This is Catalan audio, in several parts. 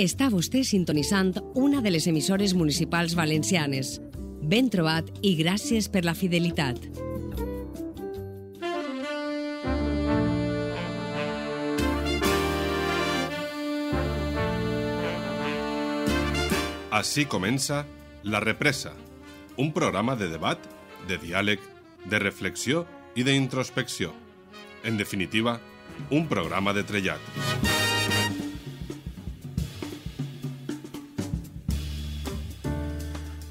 Està vostè sintonitzant una de les emissores municipals valencianes. Ben trobat i gràcies per la fidelitat. Així comença La Represa, un programa de debat, de diàleg, de reflexió i d'introspecció. en definitiva, un programa de trellat.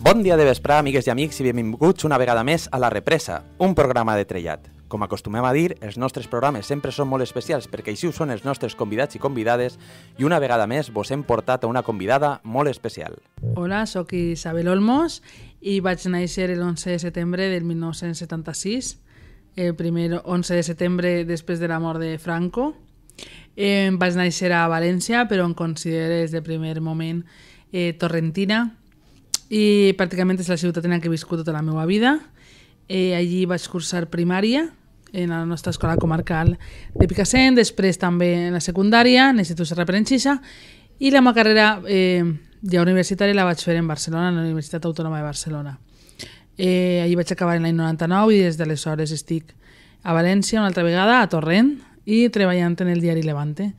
Bon dia de vesprà, amigues i amics, i benvinguts una vegada més a La Represa, un programa de trellat. Com acostumem a dir, els nostres programes sempre són molt especials perquè així ho són els nostres convidats i convidades i una vegada més vos hem portat a una convidada molt especial. Hola, sóc Isabel Olmos i vaig néixer el 11 de setembre del 1976, el primer 11 de setembre després de la mort de Franco. Em vaig néixer a València, però em considero des del primer moment eh, torrentina, i pràcticament és la ciutat en la que he viscut tota la meva vida. Eh, allí vaig cursar primària, en la nostra escola comarcal de Picassent, després també en la secundària, en l'Institut Serra Perenxisa, i la meva carrera eh, ja universitària la vaig fer en Barcelona, en la Universitat Autònoma de Barcelona. Eh, allí vaig acabar en l'any 99 i des d'aleshores estic a València una altra vegada, a Torrent, i treballant en el diari Levante,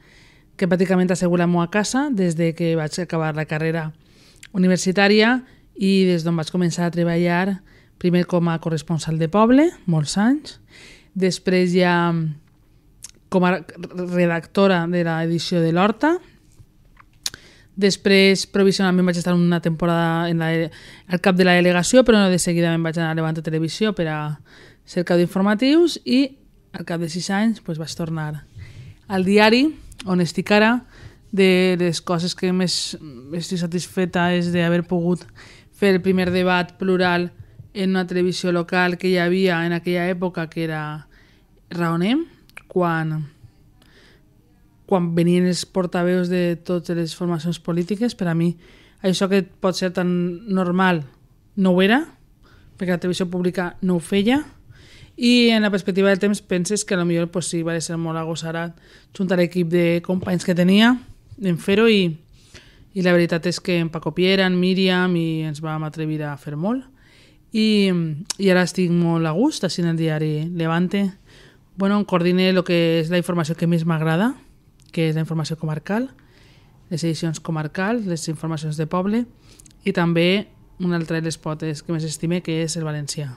que pràcticament ha sigut la meva casa des de que vaig acabar la carrera universitària i des d'on vaig començar a treballar primer com a corresponsal de poble, molts anys, després ja com a redactora de l'edició de l'Horta, després provisionalment vaig estar una temporada en la, al cap de la delegació, però no de seguida me'n vaig anar a Levanta Televisió per a ser cap d'informatius i al cap de sis anys pues, vaig tornar al diari, on estic ara, de les coses que més estic satisfeta és d'haver pogut fer el primer debat plural en una televisió local que hi havia en aquella època, que era Raonem, quan, quan venien els portaveus de totes les formacions polítiques, per a mi això que pot ser tan normal no ho era, perquè la televisió pública no ho feia, i en la perspectiva del temps penses que potser pues, sí, va ser molt agosarat juntar l'equip de companys que tenia, en fer-ho i i la veritat és que en Paco Piera, en Míriam, i ens vam atrevir a fer molt. I, i ara estic molt a gust, així en el diari Levante. Bueno, coordine el que és la informació que més m'agrada, que és la informació comarcal, les edicions comarcals, les informacions de poble i també un altre de les potes que més estime, que és el valencià.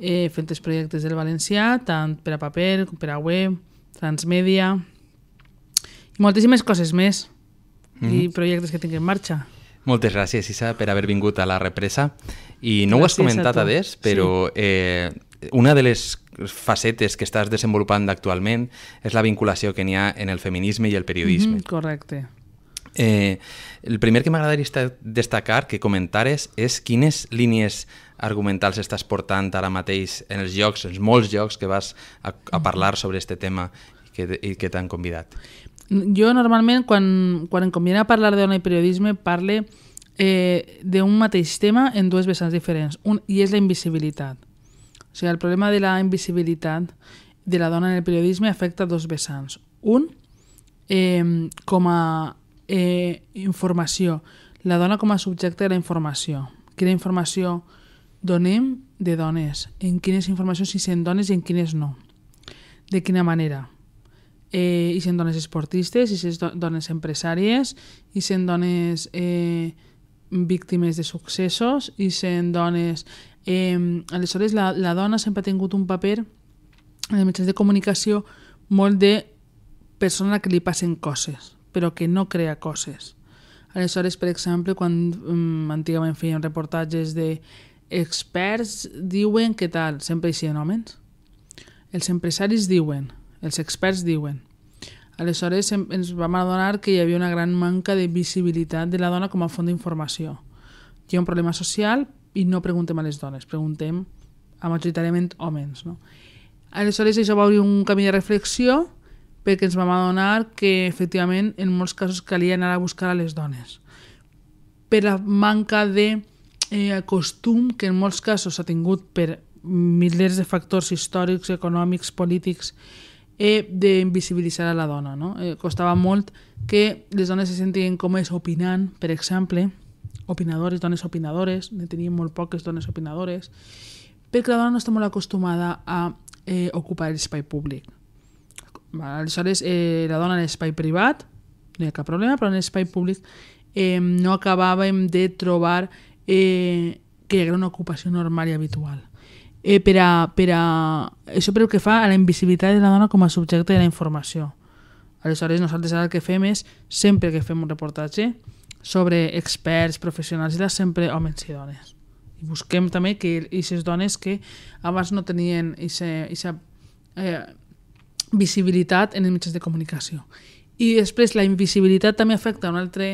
He fet els projectes del valencià, tant per a paper, per a web, transmèdia i moltíssimes coses més mm -hmm. i mhm. projectes que tinc en marxa. Moltes gràcies, Isa, per haver vingut a la represa. I no gràcies ho has comentat, a Adés, però sí. eh, una de les facetes que estàs desenvolupant actualment és la vinculació que n'hi ha en el feminisme i el periodisme. Mm -hmm, correcte. Eh, el primer que m'agradaria destacar que comentares és quines línies argumentals estàs portant ara mateix en els jocs, en molts jocs que vas a, a mhm. parlar sobre aquest tema i que, i que t'han convidat. Yo normalment, quan, quan em conviene parlar de dona i periodisme, parle eh, d'un mateix tema en dues vessants diferents. Un, I és la invisibilitat. O sigui, el problema de la invisibilitat de la dona en el periodisme afecta dos vessants. Un, eh, com a eh, informació. La dona com a subjecte de la informació. Quina informació donem de dones? En quines informacions si sent dones i en quines no? De quina manera? eh, i sent dones esportistes, i sent dones empresàries, i sent dones eh, víctimes de successos, i sent dones... Eh, aleshores, la, la dona sempre ha tingut un paper en els mitjans de comunicació molt de persona que li passen coses, però que no crea coses. Aleshores, per exemple, quan um, antigament feien reportatges de experts diuen que tal, sempre hi ha homes. Els empresaris diuen, els experts diuen. Aleshores ens vam adonar que hi havia una gran manca de visibilitat de la dona com a font d'informació. Hi ha un problema social i no preguntem a les dones, preguntem a majoritàriament homes. No? Aleshores això va obrir un camí de reflexió perquè ens vam adonar que efectivament en molts casos calia anar a buscar a les dones per la manca de eh, costum que en molts casos s'ha tingut per milers de factors històrics, econòmics, polítics eh, d'invisibilitzar a la dona. No? Eh, costava molt que les dones se sentien comes opinant, per exemple, opinadores, dones opinadores, ne tenien molt poques dones opinadores, perquè la dona no està molt acostumada a eh, ocupar l'espai públic. Aleshores, eh, la dona en l'espai privat, no hi ha cap problema, però en l'espai públic eh, no acabàvem de trobar eh, que hi haguera una ocupació normal i habitual eh, per a, per a... Això pel que fa a la invisibilitat de la dona com a subjecte de la informació. Aleshores, nosaltres ara el que fem és, sempre que fem un reportatge sobre experts, professionals, i sempre homes i dones. I busquem també que aquestes dones que abans no tenien aquesta eh, visibilitat en els mitjans de comunicació. I després la invisibilitat també afecta a una, altra,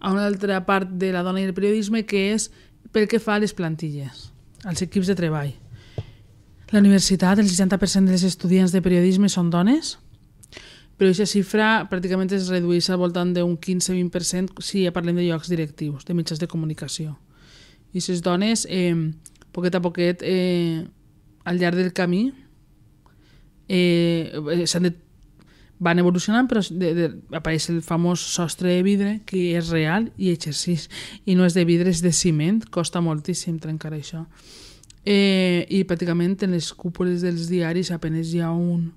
a una altra part de la dona i el periodisme que és pel que fa a les plantilles, als equips de treball. La universitat, el 60% dels estudiants de periodisme són dones, però aquesta xifra pràcticament es redueix al voltant d'un 15-20% si ja parlem de llocs directius, de mitjans de comunicació. I aquestes dones, eh, poquet a poquet, eh, al llarg del camí, eh, eh s'han de van evolucionant, però de, de, apareix el famós sostre de vidre, que és real i exercís, i no és de vidre, és de ciment, costa moltíssim trencar això. Eh, I pràcticament en les cúpules dels diaris apenes hi ha un,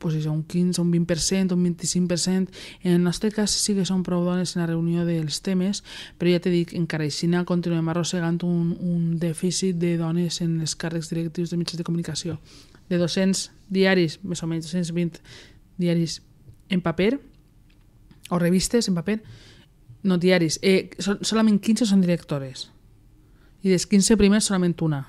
pues això, un 15, un 20%, un 25%. En el nostre cas sí que són prou dones en la reunió dels temes, però ja t'he dit, encara així continuem arrossegant un, un dèficit de dones en els càrrecs directius de mitjans de comunicació. De 200 diaris, més o menys 220 diaris en paper, o revistes en paper, no diaris, eh, sol, solament 15 són directores i dels 15 primers solament una.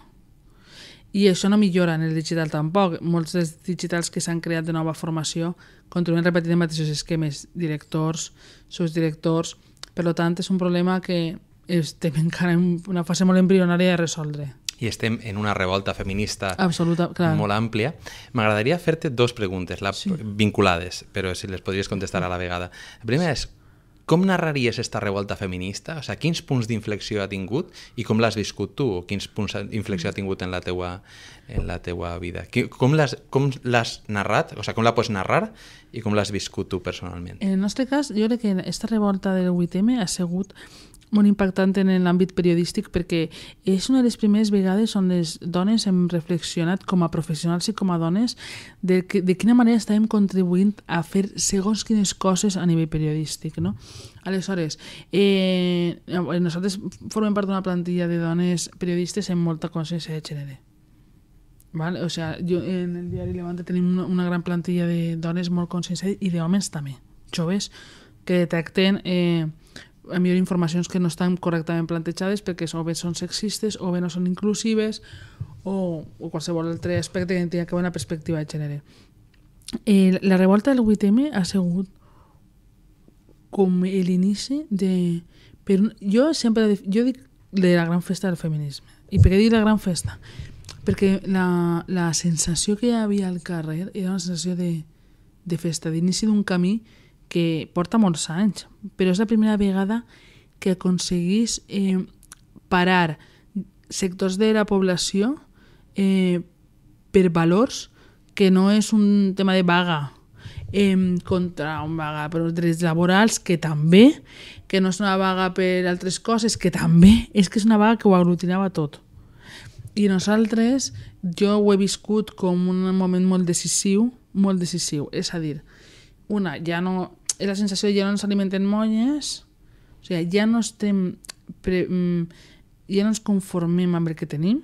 I això no millora en el digital tampoc. Molts dels digitals que s'han creat de nova formació continuen repetint els mateixos esquemes, directors, subdirectors... Per tant, és un problema que estem encara en una fase molt embrionària de resoldre i estem en una revolta feminista Absoluta, clar. molt àmplia. M'agradaria fer-te dues preguntes la, sí. vinculades, però si les podries contestar a la vegada. La primera és, com narraries aquesta revolta feminista? O sigui, quins punts d'inflexió ha tingut i com l'has viscut tu? Quins punts d'inflexió ha tingut en la teua, en la teua vida? Com l'has narrat? O sigui, com la pots narrar i com l'has viscut tu personalment? En el nostre cas, jo crec que aquesta revolta del 8M ha sigut molt impactant en l'àmbit periodístic perquè és una de les primeres vegades on les dones hem reflexionat com a professionals i com a dones de, que, de quina manera estàvem contribuint a fer segons quines coses a nivell periodístic. No? Aleshores, eh, eh nosaltres formem part d'una plantilla de dones periodistes amb molta consciència de gènere. Val? O sea, jo, en el diari Levante tenim una, una gran plantilla de dones molt conscients i d'homes també, joves, que detecten eh, a millor informacions que no estan correctament plantejades perquè o bé són sexistes o bé no són inclusives o, o qualsevol altre aspecte que tenia que veure una perspectiva de gènere. Eh, la revolta del 8M ha sigut com l'inici de... Per jo sempre jo dic de la gran festa del feminisme. I per què dic la gran festa? Perquè la, la sensació que hi havia al carrer era una sensació de, de festa, d'inici d'un camí que porta molts anys, però és la primera vegada que aconseguís eh, parar sectors de la població eh, per valors que no és un tema de vaga eh, contra un vaga per els drets laborals, que també, que no és una vaga per altres coses, que també, és que és una vaga que ho aglutinava tot. I nosaltres, jo ho he viscut com un moment molt decisiu, molt decisiu. És a dir, una, ja no és la sensació de ja no ens alimenten molles, o sigui, ja no estem... Pre, mm, ja no ens conformem amb el que tenim,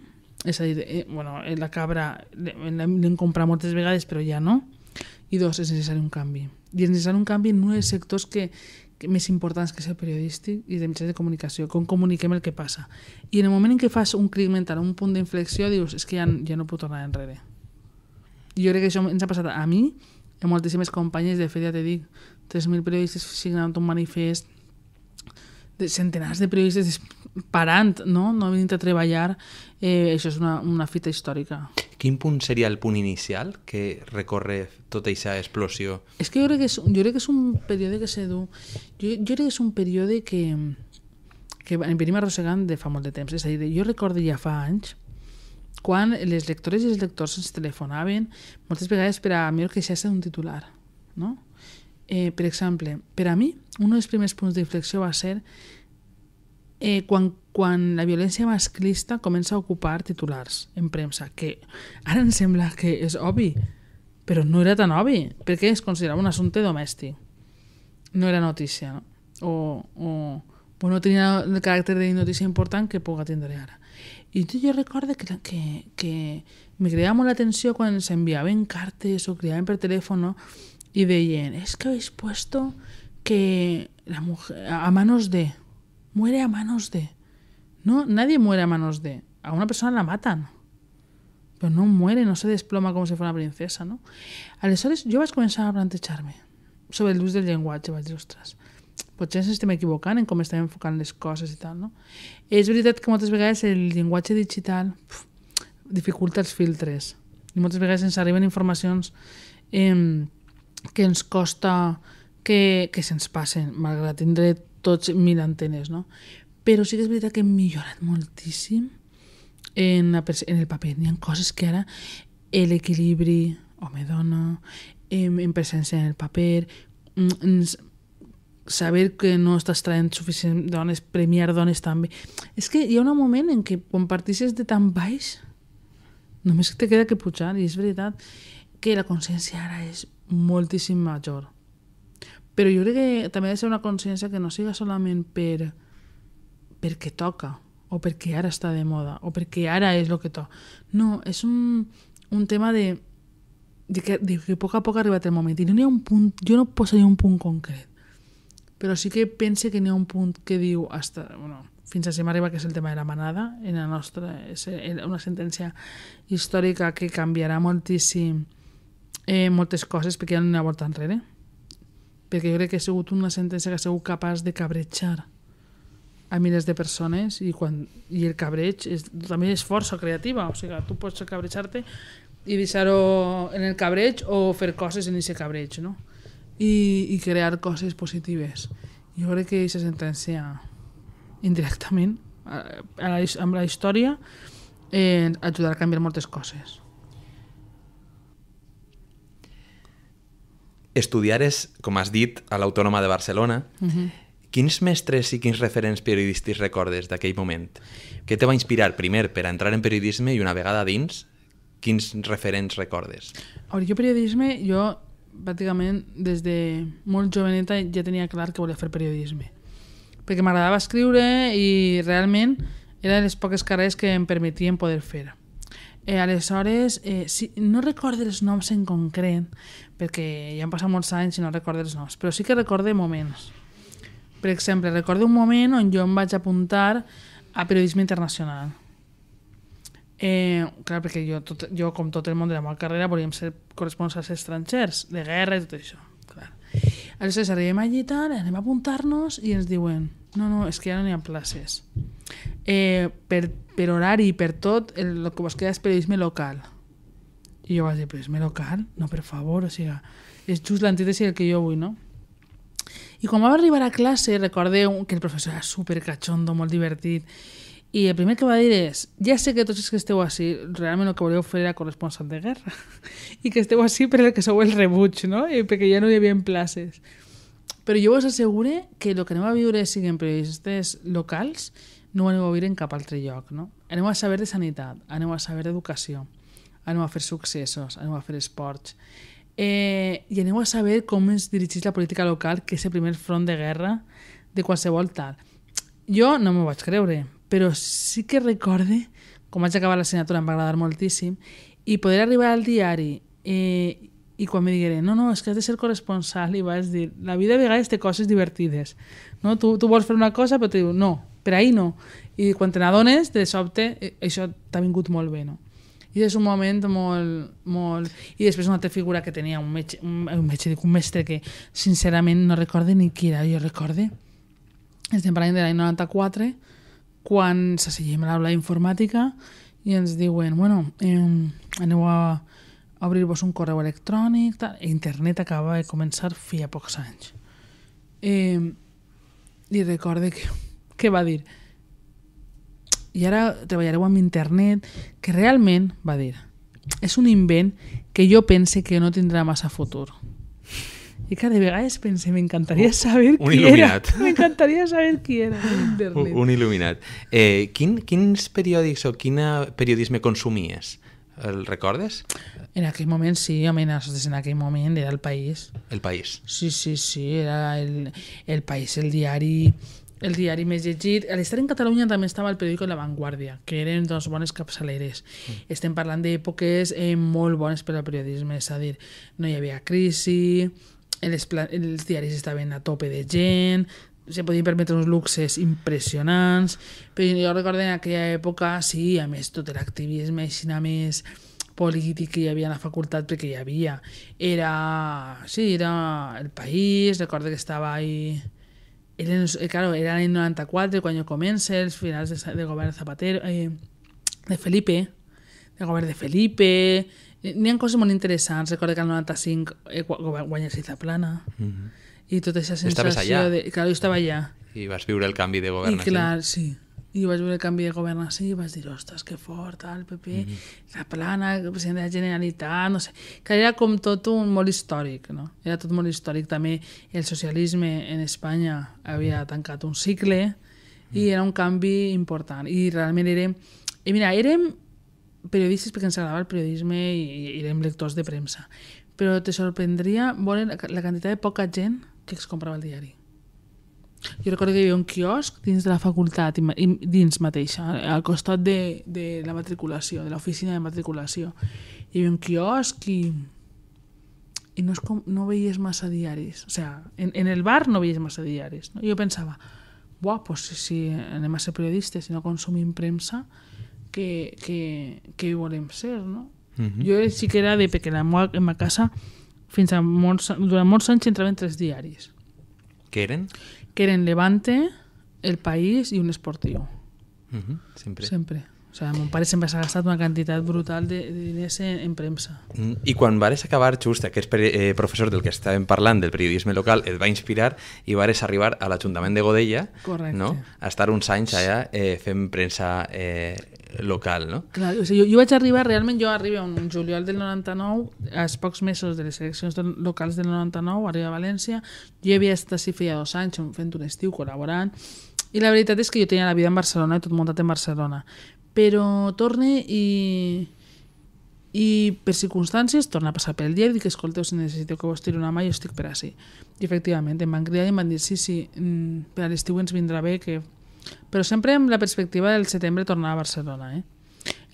és a dir, eh, bueno, eh, la cabra l'hem comprat moltes vegades però ja no, i dos, és necessari un canvi. I és necessari un canvi en un dels sectors que, que més importants que és el periodístic i de mitjans de comunicació, com comuniquem el que passa. I en el moment en què fas un clic mental, un punt d'inflexió, dius, és que ja, ja no puc tornar enrere. jo crec que això ens ha passat a mi, hi ha moltíssimes companyes, de fet ja t'he dit, 3.000 periodistes signant un manifest, de centenars de periodistes parant, no? no vingut a treballar, eh, això és una, una fita històrica. Quin punt seria el punt inicial que recorre tota aquesta explosió? És que jo crec que és, jo crec que és un període que s'edu... Jo, jo crec que és un període que, que venim arrossegant de fa molt de temps. És a dir, jo recordo ja fa anys quan les lectores i els lectors ens telefonaven moltes vegades per a que queixar-se un titular. No? Eh, per exemple, per a mi, un dels primers punts de reflexió va ser eh, quan, quan la violència masclista comença a ocupar titulars en premsa, que ara em sembla que és obvi, però no era tan obvi, perquè es considerava un assumpte domèstic. No era notícia, no? O, o, o no tenia el caràcter de notícia important que puga tindre ara. Y tu jo que, que, que me tensión cuando se quan en cartes o criaban per teléfono y decían, es que habéis puesto que la mujer, a manos de, muere a manos de. No, nadie muere a manos de. A una persona la matan. Pero no muere, no se desploma como si fuera una princesa, no? Aleshores, jo vaig començar a plantecharme sobre sobre luz del va a decir, ostras. potser ens estem equivocant en com estem enfocant les coses i tal, no? És veritat que moltes vegades el llenguatge digital pf, dificulta els filtres i moltes vegades ens arriben informacions eh, que ens costa que, que se'ns passen, malgrat tindre tots mil antenes, no? Però sí que és veritat que hem millorat moltíssim en, la, en el paper. Hi ha coses que ara l'equilibri home-dona, en, en presència en el paper, mm, ens, saber que no estàs traient suficient dones, premiar dones també. És que hi ha un moment en què quan partixes de tan baix només te queda que pujar i és veritat que la consciència ara és moltíssim major. Però jo crec que també ha de ser una consciència que no siga solament per perquè toca o perquè ara està de moda o perquè ara és el que toca. No, és un, un tema de, de, que, de que a poc a poc ha arribat el moment i no hi ha un punt, jo no posaria un punt concret però sí que pense que n'hi ha un punt que diu hasta, bueno, fins a si m'arriba, que és el tema de la manada, en la nostra, és eh, una sentència històrica que canviarà moltíssim eh, moltes coses perquè ja no n'hi ha volta enrere. Perquè jo crec que ha sigut una sentència que ha sigut capaç de cabretxar a milers de persones i, quan, i el cabreig és, també és força creativa, o sigui, tu pots cabretxar-te i deixar-ho en el cabreig o fer coses en aquest cabreig, no? i, i crear coses positives. Jo crec que se sentència indirectament a, eh, a la, amb la història eh, ajudarà a canviar moltes coses. Estudiares, com has dit, a l'Autònoma de Barcelona. Uh mhm. -huh. Quins mestres i quins referents periodístics recordes d'aquell moment? Què te va inspirar primer per a entrar en periodisme i una vegada dins, quins referents recordes? A veure, jo periodisme, jo pràcticament des de molt joveneta ja tenia clar que volia fer periodisme. Perquè m'agradava escriure i realment era de les poques carreres que em permetien poder fer. Eh, aleshores, eh, sí, no recordo els noms en concret, perquè ja han passat molts anys i no recordo els noms, però sí que recordo moments. Per exemple, recordo un moment on jo em vaig apuntar a periodisme internacional Eh, clar, perquè jo, tot, jo, com tot el món de la meva carrera, volíem ser corresponsals estrangers, de guerra i tot això. Clar. Aleshores arribem allí i tal, anem a apuntar-nos i ens diuen no, no, és que ja no hi ha places. Eh, per, per horari i per tot, el, el que vos queda és periodisme local. I jo vaig dir, periodisme local? No, per favor, o sigui, és just l'antítesi del que jo vull, no? I quan va arribar a classe, recordeu que el professor era super molt divertit, i el primer que va dir és, ja sé que tots els que esteu així, realment el que voleu fer era corresponsal de guerra, i que esteu així per el que sou el rebuig, no? I perquè ja no hi havia places. Però jo us assegure que el que anem a viure siguin periodistes locals, no ho anem a viure en cap altre lloc, no? Anem a saber de sanitat, anem a saber d'educació, anem a fer successos, anem a fer esports, eh, i anem a saber com es dirigeix la política local, que és el primer front de guerra de qualsevol tal. Jo no m'ho vaig creure, però sí que recorde com vaig acabar l'assignatura em va agradar moltíssim i poder arribar al diari eh, i quan me digueren no, no, és que has de ser corresponsal i vaig dir, la vida a vegades té coses divertides no? tu, tu vols fer una cosa però te diu no, per ahir no i quan te n'adones, de sobte eh, això t'ha vingut molt bé no? i és un moment molt, molt... i després una altra figura que tenia un metge, un, un, metge, un mestre que sincerament no recorde ni qui era jo recorde estem parlant de l'any 94 quan s'assegim a la informàtica i ens diuen, bueno, eh, aneu a obrir-vos un correu electrònic, tal. internet acaba de començar a pocs anys. Eh, I recorde que, que va dir i ara treballareu amb internet, que realment, va dir, és un invent que jo pense que no tindrà massa futur i que de vegades pensem, m'encantaria saber un, qui il·luminat. era. M'encantaria saber qui era un, un il·luminat. Eh, quin, quins periòdics o quin periodisme consumies? El recordes? En aquell moment sí, home, en aquell moment era El País. El País. Sí, sí, sí, era El, el País, el diari el diari més llegit. A l'estat en Catalunya també estava el periòdic La Vanguardia, que eren dos bones capçaleres. Mm. Estem parlant d'èpoques eh, molt bones per al periodisme, és a dir, no hi havia crisi, el, el estaba en a tope de gen se podían permitir unos luxes impresionantes. Pero yo recuerdo en aquella época, sí, a esto activismo y y a més y que había en la facultad, porque ya había, era, sí, era el país, recuerdo que estaba ahí, eh, claro, era el 94 cuando comenzó el final de, de Zapatero, eh, de Felipe, de gobierno de Felipe, N'hi ha coses molt interessants. Recordo que el 95 eh, guanyes Ciutat Plana. Mm -hmm. I tota aquesta sensació... Estaves De... Clar, jo estava allà. I vas viure el canvi de govern. I clar, sí. I vaig veure el canvi de govern així i vaig dir, ostres, que fort, el PP, mm -hmm. la plana, el president de la Generalitat, no sé. Que era com tot un molt històric, no? Era tot molt històric. També el socialisme en Espanya havia tancat un cicle i mm -hmm. era un canvi important. I realment érem... I eh, mira, érem periodistes perquè ens agradava el periodisme i, i érem lectors de premsa. Però te sorprendria veure la quantitat de poca gent que es comprava el diari. Jo recordo que hi havia un quiosc dins de la facultat, i dins mateixa, al costat de, de la matriculació, de l'oficina de matriculació. Hi havia un quiosc i, i no, com, no veies massa diaris. O sea, en, en el bar no veies massa diaris. No? jo pensava, buah, pues si anem a ser periodistes i si no consumim premsa, que, que, que volem ser, no? Uh mhm. -huh. Jo sí que era de perquè la meva, en ma casa fins a molts, durant molts anys entraven tres diaris. Què eren? Que eren Levante, El País i un esportiu. Uh mhm, -huh. Sempre. Sempre. O sigui, mon pare sempre s'ha gastat una quantitat brutal de, de diners en, en premsa. Mm, I quan vares acabar, just aquest eh, professor del que estàvem parlant, del periodisme local, et va inspirar i vares arribar a l'Ajuntament de Godella, Correcte. no? a estar uns anys allà eh, fent premsa eh, local, no? Clar, o sigui, jo, jo vaig arribar, realment jo arribo un juliol del 99, als pocs mesos de les eleccions locals del 99, arriba a València, jo havia estat així feia dos anys fent un estiu col·laborant, i la veritat és que jo tenia la vida en Barcelona i tot muntat en Barcelona, però torne i i per circumstàncies torna a passar pel dia i dic, escolteu, si necessiteu que vos tiri una mà, jo estic per així. I efectivament, em van cridar i em van dir, sí, sí, mm, per a l'estiu ens vindrà bé que però sempre amb la perspectiva del setembre tornar a Barcelona, eh?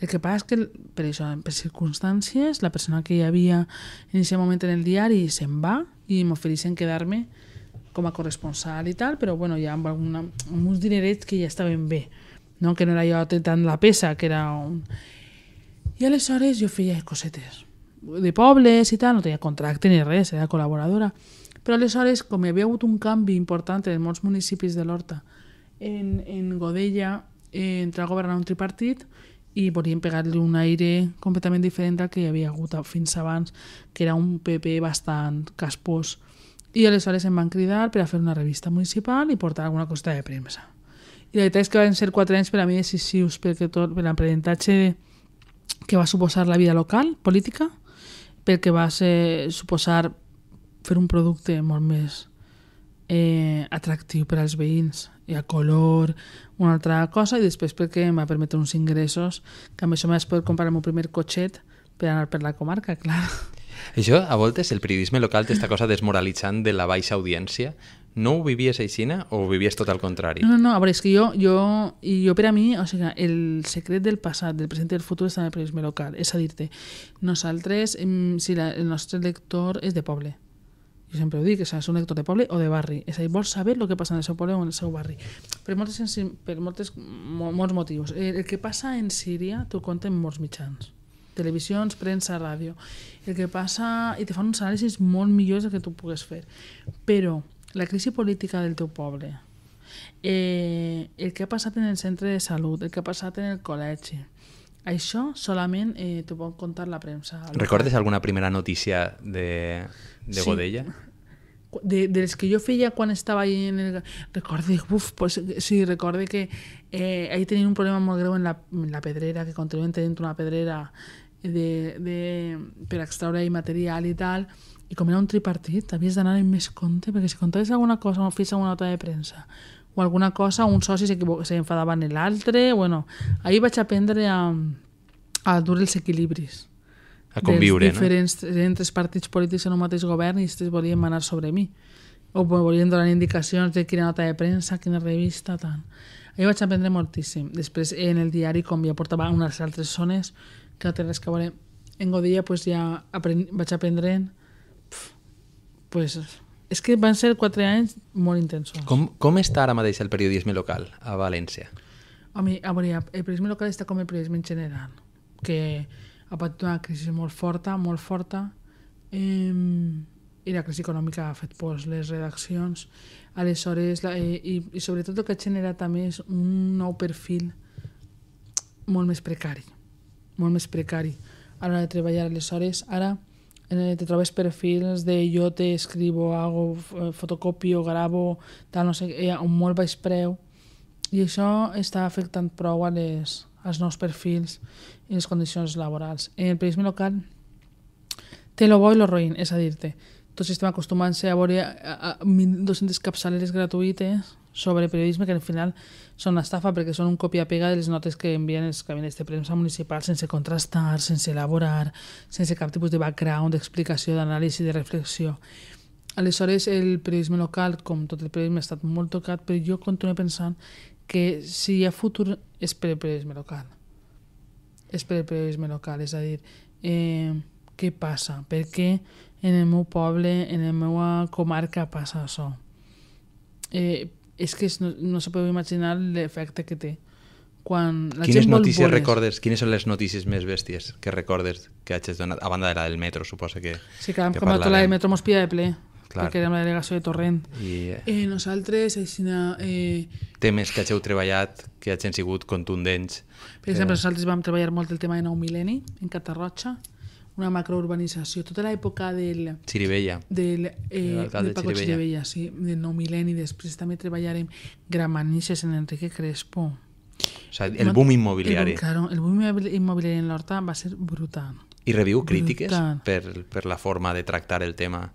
El que passa és que, per això, per circumstàncies, la persona que hi havia en aquest moment en el diari se'n va i m'ofereixen quedar-me com a corresponsal i tal, però bueno, ja amb, alguna, amb uns dinerets que ja estaven bé, no? que no era jo tant la peça, que era un... I aleshores jo feia cosetes de pobles i tal, no tenia contracte ni res, era col·laboradora. Però aleshores, com hi havia hagut un canvi important en molts municipis de l'Horta, en, en Godella eh, entra a governar un tripartit i volien pegar-li un aire completament diferent al que hi havia hagut fins abans, que era un PP bastant caspós. I aleshores em van cridar per a fer una revista municipal i portar alguna cosa de premsa. I la veritat és que van ser quatre anys per a mi decisius perquè tot, per l'aprenentatge que va suposar la vida local, política, perquè va ser, suposar fer un producte molt més eh, atractiu per als veïns hi ha color, una altra cosa, i després perquè em va permetre uns ingressos, que amb això m'has pogut comprar el meu primer cotxet per anar per la comarca, clar. Això, a voltes, el periodisme local té aquesta cosa desmoralitzant de la baixa audiència. No ho vivies a o ho vivies tot al contrari? No, no, no, a veure, és que jo, jo, jo per a mi, o sigui, el secret del passat, del present i del futur està en el periodisme local. És a dir-te, nosaltres, si la, el nostre lector és de poble, jo sempre ho dic, que és un lector de poble o de barri, és a dir, vols saber el que passa en el seu poble o en el seu barri, per, moltes, per moltes, molts motius. Eh, el que passa en Síria t'ho en molts mitjans, televisions, premsa, ràdio, el que passa, i te fan uns anàlisis molt millors del que tu pugues fer, però la crisi política del teu poble, eh, el que ha passat en el centre de salut, el que ha passat en el col·legi, això solament eh, t'ho pot contar la premsa. Recordes alguna primera notícia de, de sí. De, los que yo fui ya cuando estaba ahí en el... Recordé, pues sí, recordé que eh, ahí tenía un problema muy grave en la, en la pedrera, que continuamente dentro de una pedrera de, de y material y tal, y como era un tripartit también es nada en mesconte, porque si contáis alguna cosa no a una nota de prensa o alguna cosa, un socio se enfadaba en el altre bueno, ahí a aprender a, a durar los equilibris a conviure, dels diferents, no? entre partits polítics en un mateix govern i aquestes volien manar sobre mi o volien donar indicacions de quina nota de premsa, quina revista, tant. Ahir vaig aprendre moltíssim. Després, en el diari, com ja portava unes altres zones, que no té res que veure. En Godella pues, ja apren vaig aprendre... Pff, pues, és que van ser quatre anys molt intensos. Com, com està ara mateix el periodisme local a València? Home, a veure, el periodisme local està com el periodisme en general, que ha patit una crisi molt forta, molt forta, eh, i la crisi econòmica ha fet pols les redaccions. Aleshores, la, eh, i, i sobretot el que ha generat també és un nou perfil molt més precari, molt més precari a l'hora de treballar. Aleshores, ara eh, te trobes perfils de jo te escribo, hago, eh, fotocopio, gravo, tal, no sé, eh, a un molt baix preu, i això està afectant prou a les, als nous perfils i les condicions laborals. En el periodisme local té lo bo i lo roïn, és a dir-te, tots estem acostumant-se a veure 1.200 capçaleres gratuïtes sobre periodisme que al final són una estafa perquè són un copia-pega de les notes que envien els cabinets de premsa municipal sense contrastar, sense elaborar, sense cap tipus de background, d'explicació, d'anàlisi, de reflexió. Aleshores, el periodisme local, com tot el periodisme, ha estat molt tocat, però jo continuo pensant que si hi ha futur és per el periodisme local. És per el periodisme local, és a dir, eh, què passa? Per què en el meu poble, en la meva comarca passa això? Eh, és que no, no se pot imaginar l'efecte que té. Quan la Quines notícies bones... recordes? Quines són les notícies més bèsties que recordes que hagis donat? A banda de la del metro, suposa que... Sí, clar, que com parlarem. la del metro mos pilla de ple. Clar. perquè érem la delegació de Torrent. I... Eh, eh nosaltres, aixina... Eh... Temes que hageu treballat, que hagin sigut contundents. Per exemple, eh... nosaltres vam treballar molt el tema de Nou Mileni, en Catarroja, una macrourbanització, tota l'època del... Xirivella. Del, eh, del de Paco Xirivella, sí, del Nou Mileni. Després també treballarem Gramanixes en Enrique Crespo. O sigui, el boom immobiliari. El, claro, el boom immobiliari en l'Horta va ser brutal. I reviu crítiques brutal. per, per la forma de tractar el tema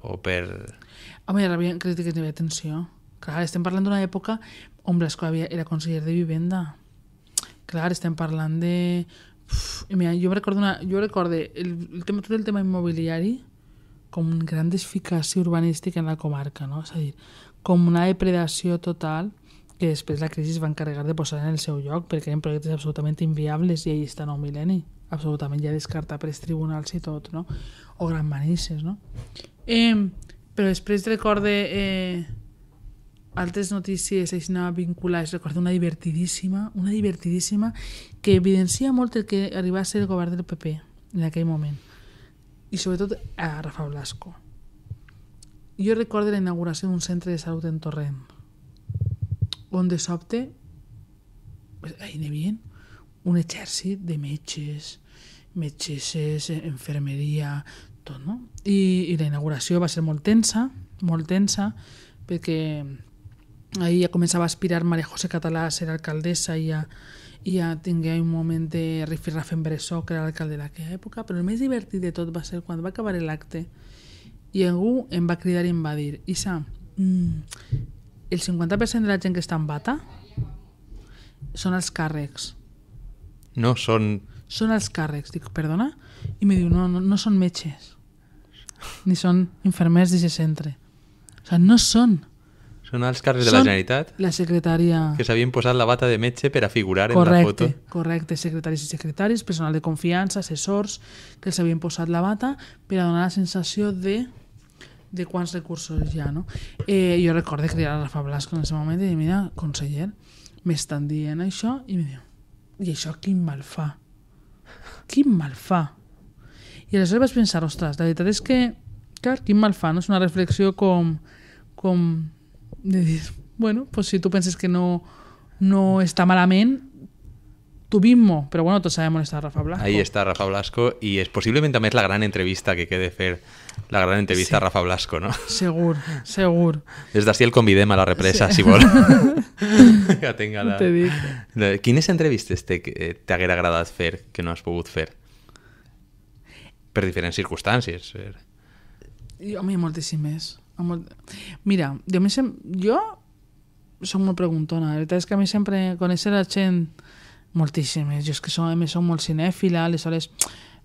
o per... Home, hi havia crítiques, de havia Clar, estem parlant d'una època on Blasco havia, era conseller de vivenda. Clar, estem parlant de... Uf, mira, jo recordo, una, jo recordo el, el tema, tot el tema immobiliari com una gran desficació urbanística en la comarca, no? És a dir, com una depredació total que després la crisi es va encarregar de posar en el seu lloc perquè eren projectes absolutament inviables i allà està nou mil·lenni absolutament ja descartar per els tribunals i tot, no? O gran manisses, no? Eh, però després recorde eh, altres notícies així no vinculades. Recordo una divertidíssima, una divertidíssima que evidencia molt el que arriba a ser el govern del PP en aquell moment. I sobretot a Rafa Blasco. Jo recordo la inauguració d'un centre de salut en Torrent, on de sobte pues, n'hi havia un exèrcit de metges, metgesses, enfermeria, eh, tot, no? I, i la inauguració va ser molt tensa, molt tensa, perquè ahir ja començava a aspirar Maria José Català a ser alcaldessa i a, i a tingué un moment de rifirraf en Bressó, que era l'alcalde d'aquella època, però el més divertit de tot va ser quan va acabar l'acte i algú em va cridar i em va dir Isa, mm, el 50% de la gent que està en bata són els càrrecs. No són són els càrrecs. Dic, perdona? I me diu, no, no, no són metges, ni són infermers d'aquest centre. O sigui, no són. Són els càrrecs són de la Generalitat? la secretària... Que s'havien posat la bata de metge per a figurar correcte, en la foto. Correcte, secretaris i secretaris, personal de confiança, assessors, que s'havien posat la bata per a donar la sensació de de quants recursos hi ha, no? Eh, jo recordo cridar a Rafa Blasco en ese moment i dir, mira, conseller, m'estan dient això i me diu, i això quin mal fa? Quin mal fa. I aleshores vaig pensar, ostres, la veritat és que, clar, quin mal fa, no? És una reflexió com, com de dir, bueno, pues si tu penses que no, no està malament, tu mismo. Pero bueno, todos sabemos está Rafa Blasco. Ahí está Rafa Blasco y es posiblemente también es la gran entrevista que quede fer la gran entrevista sí. a Rafa Blasco, ¿no? Segur, segur. Desde así el convidem a la represa, sí. si vol. que tenga la... Te este te, eh, te haguera agradado fer que no has podido fer? Per diferents circumstàncies. Jo, home, hi ha moltíssimes. Molt... Mira, jo, sem... jo soc molt preguntona. La veritat és que a mi sempre conèixer la gent... Gent moltíssimes. Jo és que som, a més som molt cinèfila, aleshores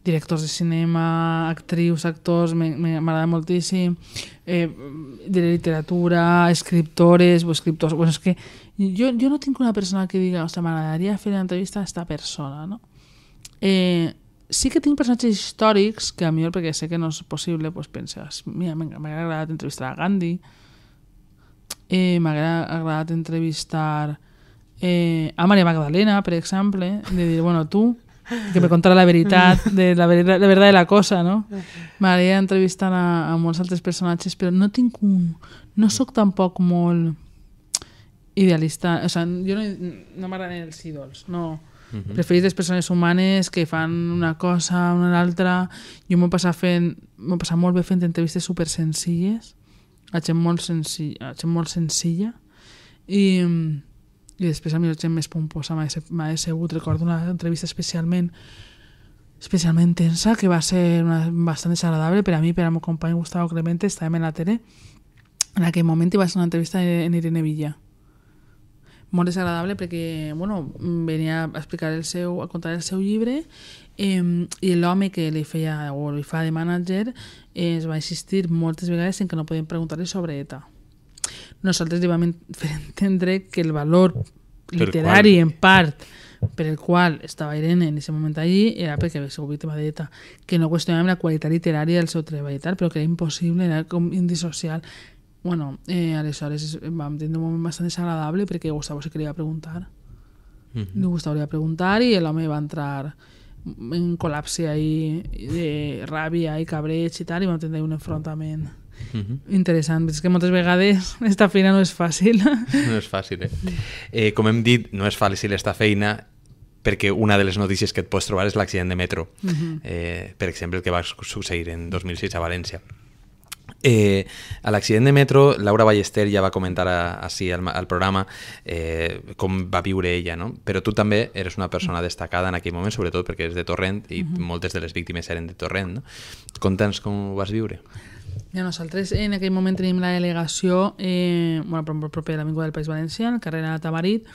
directors de cinema, actrius, actors, m'agrada moltíssim, eh, de literatura, escriptores o escriptors... Bueno, és que jo, jo no tinc una persona que diga, ostres, m'agradaria fer una entrevista a aquesta persona, no? Eh, sí que tinc personatges històrics que a millor perquè sé que no és possible doncs penses, mira, m'ha agradat entrevistar a Gandhi eh, m'agrada agradat entrevistar eh, a Maria Magdalena, per exemple, de dir, bueno, tu, que me contar la veritat, de la, ver la veritat de la cosa, no? M'agradaria entrevistar a, a molts altres personatges, però no tinc un... No sóc tampoc molt idealista. O sea, jo no, no m'agraden els ídols, no... Uh mhm. -huh. Preferís les persones humanes que fan una cosa, una altra. Jo m'ho passat fent, m'ho passat molt bé fent entrevistes super senzilles, a gent molt, senzilla. a gent molt senzilla. I, i després a mi la gent més pomposa m'ha decebut, recordo una entrevista especialment especialment tensa, que va ser una, bastant desagradable per a mi, per al meu company Gustavo Clemente, estàvem en la tele, en aquell moment hi va ser una entrevista en Irene Villa. Molt desagradable perquè, bueno, venia a explicar el seu, a contar el seu llibre eh, i l'home que li feia o li fa de mànager eh, es va insistir moltes vegades en que no podien preguntar-li sobre ETA nosaltres li vam fer entendre que el valor literari, en part, per el qual estava Irene en aquest moment allí era perquè havia sigut víctima de que no qüestionàvem la qualitat literària del seu treball i tal, però que era impossible, era com indissocial. bueno, eh, aleshores vam tenir un moment bastant desagradable perquè Gustavo se queria preguntar. -hmm. Gustavo Li va preguntar i l'home va entrar en col·lapse ahí de ràbia i cabreig i tal i vam tenir un enfrontament uh -huh. interessant. És que moltes vegades esta feina no és fàcil. No és fàcil, eh? eh? Com hem dit, no és fàcil esta feina perquè una de les notícies que et pots trobar és l'accident de metro. Uh -huh. eh, per exemple, el que va succeir en 2006 a València. Eh, a l'accident de metro, Laura Ballester ja va comentar així al, al programa eh, com va viure ella, no? Però tu també eres una persona destacada en aquell moment, sobretot perquè és de Torrent i uh -huh. moltes de les víctimes eren de Torrent, no? Conta'ns com ho vas viure. Ja, nosaltres en aquell moment tenim la delegació eh, bueno, proper a l'Avinguda del País Valencià, al carrer de Tamarit,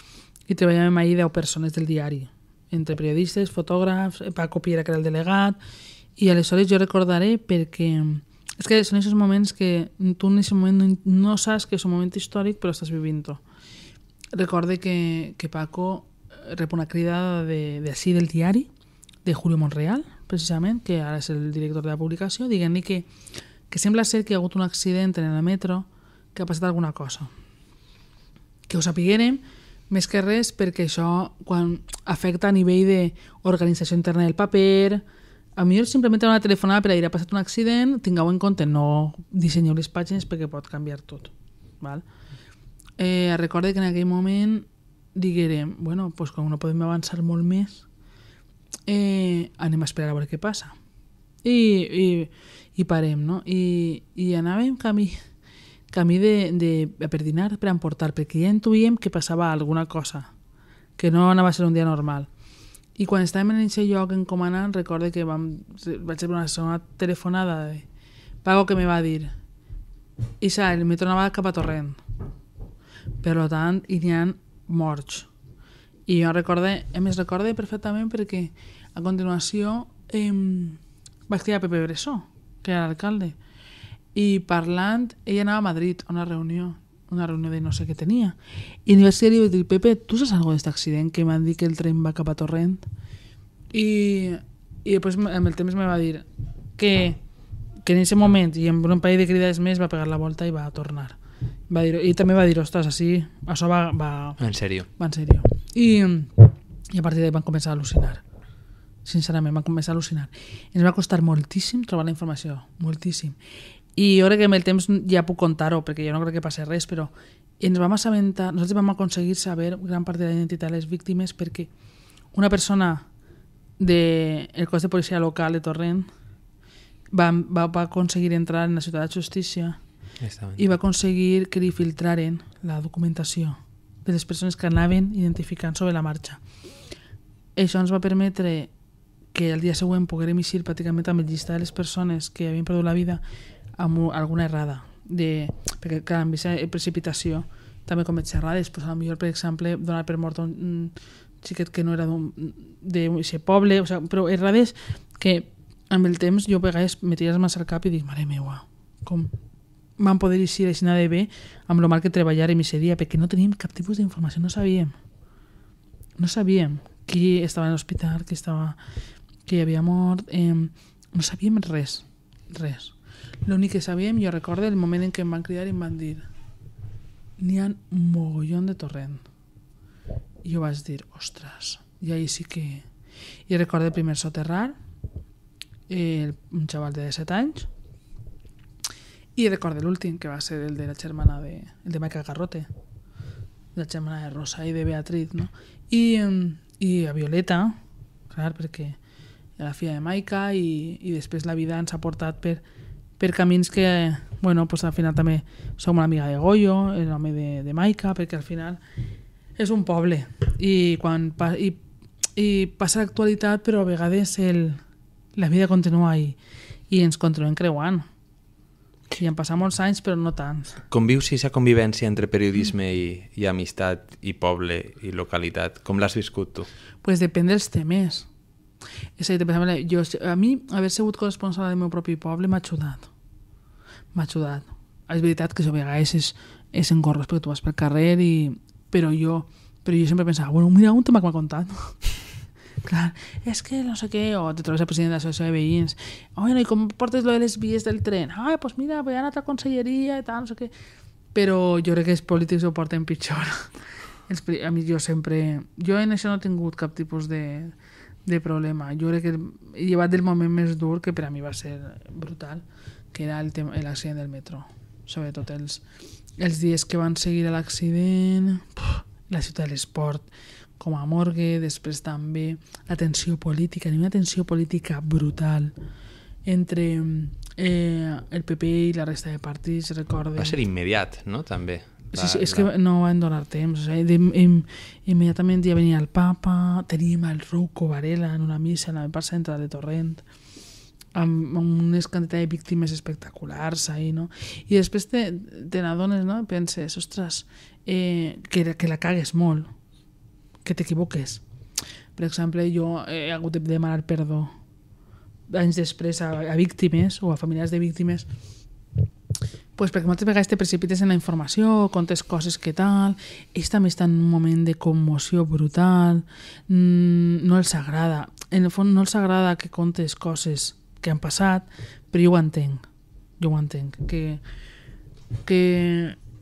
i treballàvem ahir 10 persones del diari, entre periodistes, fotògrafs, eh, Paco Piera, que era el delegat, i aleshores jo recordaré perquè... És que són aquests moments que tu en aquest moment no, no saps que és un moment històric, però estàs vivint-ho. Recorde que, que Paco eh, rep una crida de, de així del diari, de Julio Monreal, precisament, que ara és el director de la publicació, diguent-li que que sembla ser que hi ha hagut un accident en el metro que ha passat alguna cosa. Que ho sapiguem més que res perquè això quan afecta a nivell d'organització interna del paper, a millor simplement una telefonada per a dir ha passat un accident, tingueu en compte, no dissenyeu les pàgines perquè pot canviar tot. Val? Eh, recorde que en aquell moment diguem, bueno, pues com no podem avançar molt més, eh, anem a esperar a veure què passa. I, i i parem, no? I, i anàvem camí, camí de, de, de per dinar, per emportar, perquè ja intuïem que passava alguna cosa, que no anava a ser un dia normal. I quan estàvem en aquest lloc encomanant, recorde que vam, vaig rebre una segona telefonada de Pago que me va dir Isa, el metro anava cap a Torrent. Per tant, hi ha morts. I jo recorde, a eh, més recorde perfectament perquè a continuació eh, vaig triar Pepe Bressó que era l'alcalde. I parlant, ella anava a Madrid a una reunió, una reunió de no sé què tenia. I li vaig dir, vaig dir Pepe, tu saps alguna d'aquest accident que m'han dit que el tren va cap a Torrent? I, i després amb el temps me va dir que, que en aquest moment i amb un parell de cridades més va pegar la volta i va tornar. Va dir, I també va dir, ostres, així, això va... va en sèrio. Va en sèrio. I, I a partir d'ahí van començar a al·lucinar sincerament, m'ha començar a al·lucinar. Ens va costar moltíssim trobar la informació, moltíssim. I jo crec que amb el temps ja puc contar-ho, perquè jo no crec que passi res, però ens vam assabentar, nosaltres vam aconseguir saber gran part de la identitat de les víctimes perquè una persona del de cos de policia local de Torrent va, va, va aconseguir entrar en la ciutat de justícia i va aconseguir que li filtraren la documentació de les persones que anaven identificant sobre la marxa. Això ens va permetre que el dia següent poguérem eixir pràcticament amb el llistat de les persones que havien perdut la vida amb alguna errada de, perquè clar, amb aquesta eh, precipitació també comet errades pues, a millor per exemple donar per mort un xiquet que no era d'aquest poble o sigui, però errades que amb el temps jo a vegades me tires massa al cap i dic mare meua com van poder eixir així de bé amb lo mal que treballarem aquest dia perquè no teníem cap tipus d'informació, no sabíem no sabíem qui estava en l'hospital, qui estava que hi havia mort, eh, no sabíem res, res. L'únic que sabíem, jo recordo el moment en què em van cridar i em van dir n'hi ha un mogollon de torrent. I jo vaig dir, ostres, i ahir sí que... I recordo el primer soterrar, eh, un xaval de 7 anys, i recordo l'últim, que va ser el de la germana de, el de Maica Garrote, la germana de Rosa i de Beatriz, no? I, i a Violeta, clar, perquè la filla de Maica i, i després la vida ens ha portat per, per camins que, bueno, pues al final també som una amiga de Goyo, és home de, de Maica, perquè al final és un poble i, quan, i, i passa l'actualitat però a vegades el, la vida continua i, i ens continuem creuant i han passat molts anys però no tants Com vius aquesta convivència entre periodisme i, i amistat i poble i localitat? Com l'has viscut tu? Pues depèn dels temes és a dir, per exemple, jo, a mi haver sigut corresponsal del meu propi poble m'ha ajudat. M'ha ajudat. És veritat que a vegades és, és corres perquè tu vas pel carrer i... Però jo, però jo sempre pensava, bueno, mira un tema que m'ha contat. Clar, és que no sé què, o te trobes el president de l'associació de veïns, oi, no, i com portes lo de les vies del tren? Ah, doncs pues mira, veia una altra conselleria i tal, no sé què. Però jo crec que els polítics ho porten pitjor. a mi jo sempre... Jo en això no he tingut cap tipus de de problema. Jo crec que llevat del moment més dur que per a mi va ser brutal, que era l'accident del metro. Sobretot els, els dies que van seguir a l'accident, la ciutat de l'esport com a morgue, després també la tensió política, hi una tensió política brutal entre eh, el PP i la resta de partits, recorde. Va ser immediat, no?, també sí, sí, és que no van donar temps. O sigui, im, immediatament ja venia el papa, tenim el Rouco Varela en una missa en la part central de Torrent, amb, amb unes quantitat de víctimes espectaculars ahí, no? I després te, te n'adones, no? Penses, ostres, eh, que, que la cagues molt, que t'equivoques. Per exemple, jo he hagut de demanar perdó anys després a, a víctimes o a familiars de víctimes pues perquè moltes vegades te precipites en la informació, contes coses que tal, ells també estan en un moment de commoció brutal, mm, no els agrada, en el fons no els agrada que contes coses que han passat, però jo ho entenc, jo ho entenc, que, que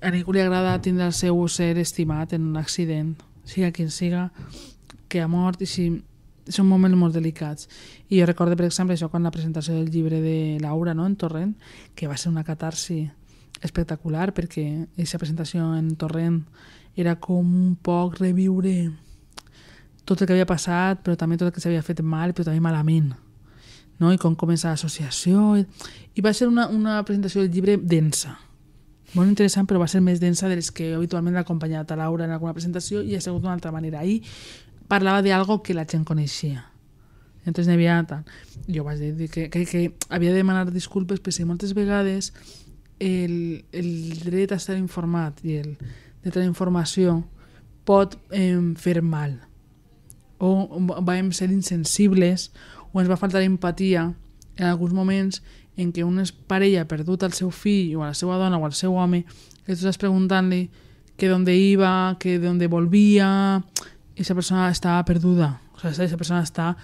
a ningú li agrada tindre el seu ser estimat en un accident, siga quin siga, que ha mort, i si són moments molt delicats. I jo recordo, per exemple, això quan la presentació del llibre de Laura no, en Torrent, que va ser una catarsi espectacular, perquè aquesta presentació en Torrent era com un poc reviure tot el que havia passat, però també tot el que s'havia fet mal, però també malament. No? I com comença l'associació... I va ser una, una presentació del llibre densa, molt interessant, però va ser més densa de les que habitualment l'ha acompanyat a Laura en alguna presentació i ha sigut d'una altra manera. Ahir parlava d'algo que la gent coneixia. Entonces n'hi havia tant. Jo vaig dir que, que, que havia de demanar disculpes perquè moltes vegades el, el dret a estar informat i el a la informació pot eh, fer mal. O vam ser insensibles o ens va faltar empatia en alguns moments en què una parella ha perdut el seu fill o la seva dona o el seu home, que tu estàs preguntant-li que d'on iba, que d'on volvia, esa persona està perduda, o sigui, aquesta persona està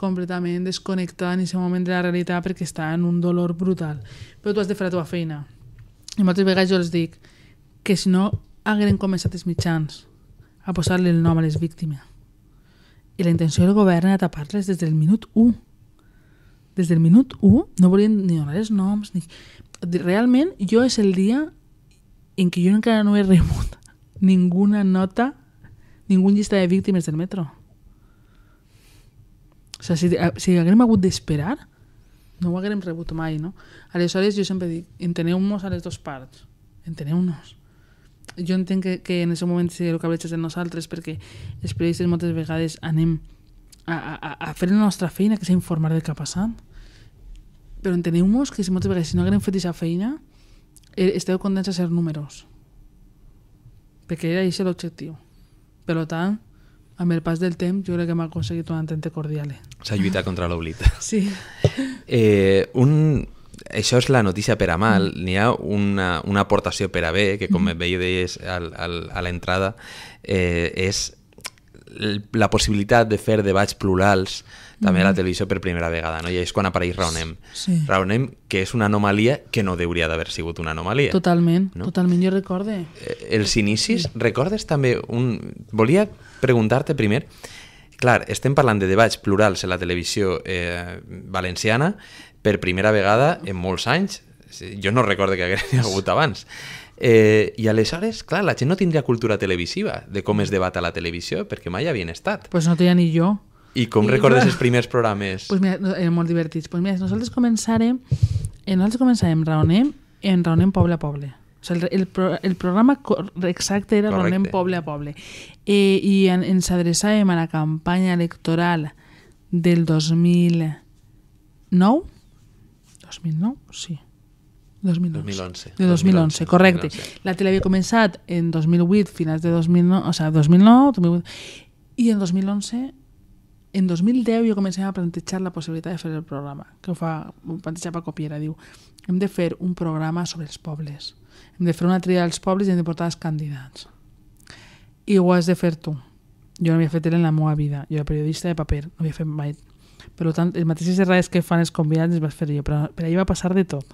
completament desconnectada en aquest moment de la realitat perquè està en un dolor brutal. Però tu has de fer la teva feina. I moltes vegades jo els dic que si no hagueren començat els mitjans a posar-li el nom a les víctimes i la intenció del govern era tapar-les des del minut 1. Des del minut 1 no volien ni donar els noms. Ni... Realment, jo és el dia en què jo encara no he rebut ninguna nota ningú llista de víctimes del metro. O sigui, si, eh, si haguem hagut d'esperar, no ho haguem rebut mai, no? Aleshores, jo sempre dic, enteneu-nos a les dues parts. Enteneu-nos. Jo entenc que, que en aquest moment el que veig de nosaltres, perquè els periodistes moltes vegades anem a, a, a fer la nostra feina, que és informar del que ha passat. Però enteneu-nos que si moltes vegades si no haguem fet aquesta feina, eh, esteu contents a ser números. Perquè era aquest l'objectiu. Per tant, amb el pas del temps, jo crec que hem aconseguit una entente cordial. Eh. S'ha lluitat contra l'oblit. Sí. Eh, un... Això és la notícia per a mal. Mm. N'hi ha una, una aportació per a bé, que com mm. et veia deies al, al, a l'entrada, eh, és la possibilitat de fer debats plurals també a la mm. televisió per primera vegada, no? i és quan apareix Raonem. Sí. Raonem, que és una anomalia que no hauria d'haver sigut una anomalia. Totalment, no? totalment, jo recorde. Eh, els inicis, recordes també un... Volia preguntar-te primer, clar, estem parlant de debats plurals en la televisió eh, valenciana per primera vegada en molts anys, jo no recordo que hagués hagut abans. Eh, I aleshores, clar, la gent no tindria cultura televisiva de com es debat a la televisió, perquè mai havien estat. Doncs pues no tenia ni jo. I com I, recordes però... els primers programes? Pues mira, eren molt divertits. Pues mira, nosaltres començarem, eh, nosaltres començarem raonem, en raonem poble a poble. O sigui, el, el, el programa exacte era Correcte. raonem poble a poble. Eh, I en, ens adreçàvem a la campanya electoral del 2009, 2009, sí, 2011. 2011. De 2011, 2011 correcte. 2011. La tele havia començat en 2008, finals de 2009, o sigui, 2009, 2008, i en 2011 en 2010 jo començava a plantejar la possibilitat de fer el programa, que ho fa, ho plantejava Copiera, diu, hem de fer un programa sobre els pobles, hem de fer una tria dels pobles i hem de portar els candidats. I ho has de fer tu. Jo no havia fet en la meva vida, jo era periodista de paper, no havia fet mai. Per tant, les mateixes errades que fan els convidats les vaig fer jo, però per allà va passar de tot.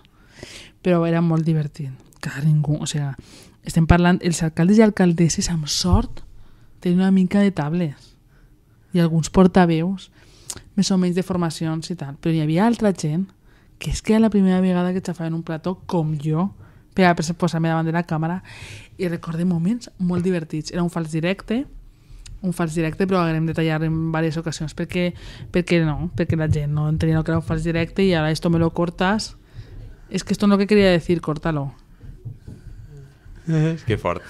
Però era molt divertit. Cada ningú, o sigui, estem parlant, els alcaldes i alcaldesses amb sort tenen una mica de tables i alguns portaveus més o menys de formacions i tal, però hi havia altra gent que és que era la primera vegada que xafaven un plató com jo per a posar-me davant de la càmera i recordé moments molt divertits era un fals directe un fals directe però haguem de tallar en diverses ocasions perquè, perquè no, perquè la gent no entenia el que era un fals directe i ara esto me lo cortas és es que esto no que quería decir, córtalo Que fort.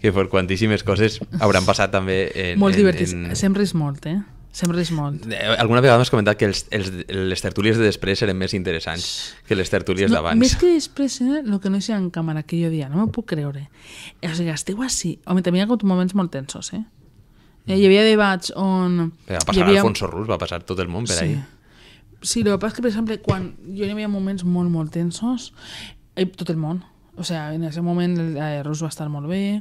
Que fort. Quantíssimes coses hauran passat també. En, molt divertit. En... Sempre és molt, eh? Sempre és molt. Eh, alguna vegada m'has comentat que els, els, les tertúlies de després eren més interessants que les tertúlies no, d'abans. Més que després era eh, el que no hi en càmera que jo dia, no m'ho puc creure. O sigui, esteu així. Home, també hi ha hagut moments molt tensos, eh? Mm. Hi havia debats on... Va passar havia... Alfonso Rus, va passar tot el món per sí. ahir. Sí, el que passa és que, per exemple, quan jo hi havia moments molt, molt tensos, tot el món, o sea, en aquest moment eh, Rus va estar molt bé.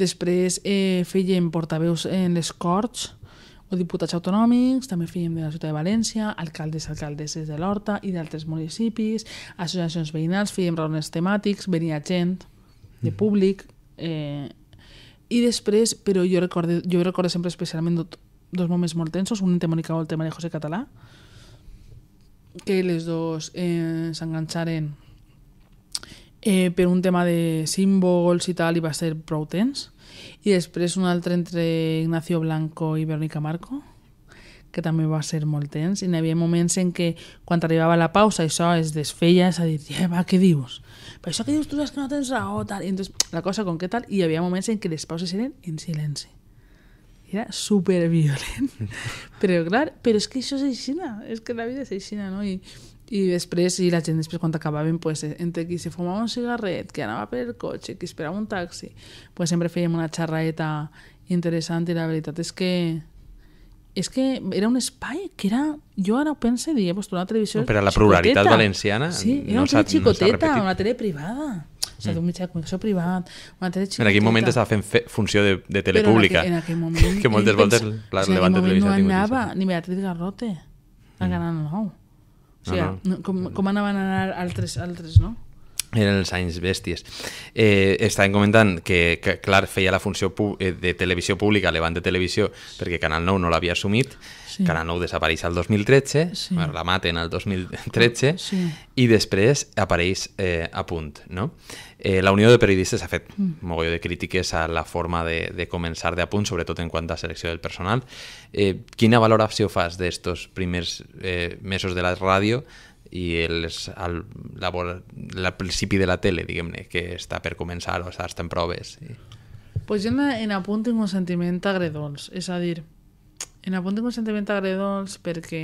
Després eh, feien portaveus en les Corts o diputats autonòmics, també feien de la ciutat de València, alcaldes i alcaldesses de l'Horta i d'altres municipis, associacions veïnals, feien raons temàtics, venia gent de mhm. públic, eh, i després, però jo recordo, jo recordo sempre especialment dos, moments molt tensos, un entre el tema de José Català, que les dos eh, s'enganxaren eh, per un tema de símbols i tal, i va ser prou tens. I després un altre entre Ignacio Blanco i Verónica Marco, que també va ser molt tens. I n'hi havia moments en què, quan arribava la pausa, això es desfeia, és a dir, ja, va, què dius? Però això que dius tu és que no tens raó, tal. I entonces, la cosa com què tal, i hi havia moments en què les pauses eren en silenci. Era superviolent. però clar, però és que això és aixina, és que la vida és aixina, no? I, i després, i la gent després quan acabàvem, pues, entre qui se fumava un cigarret, que anava per el cotxe, que esperava un taxi, pues, sempre fèiem una xerraeta interessant i la veritat és que és que era un espai que era... Jo ara ho pense, diria, pues, una televisió... No, per a la xicoteta. pluralitat valenciana... Sí, era no una tele xicoteta, una tele privada. O sigui, mm. un mitjà de comunicació privat, una tele xicoteta... En aquell moment estava fent fe funció de, de telepública. Però en, en aquell moment... que moltes voltes la o sigui, levanten televisió... No anava ni Beatriz Garrote al mm. Canal 9. O sigui, ah, no, no. Com, com anaven a anar altres, altres no? eren els anys bèsties. Eh, estàvem comentant que, que clar, feia la funció eh, de televisió pública, Levant de Televisió, perquè Canal 9 no l'havia assumit, sí. Canal 9 desapareix al 2013, sí. la maten al 2013, sí. i després apareix eh, a punt. No? Eh, la Unió de Periodistes ha fet mm. mogolló de crítiques a la forma de, de començar de a punt, sobretot en quant a selecció del personal. Eh, quina valoració fas d'estos primers eh, mesos de la ràdio i els, el, la, la principi de la tele, diguem-ne, que està per començar o està en proves. I... Pues jo en, en apunt tinc un sentiment agredolç, és a dir, en apunt tinc un sentiment agredolç perquè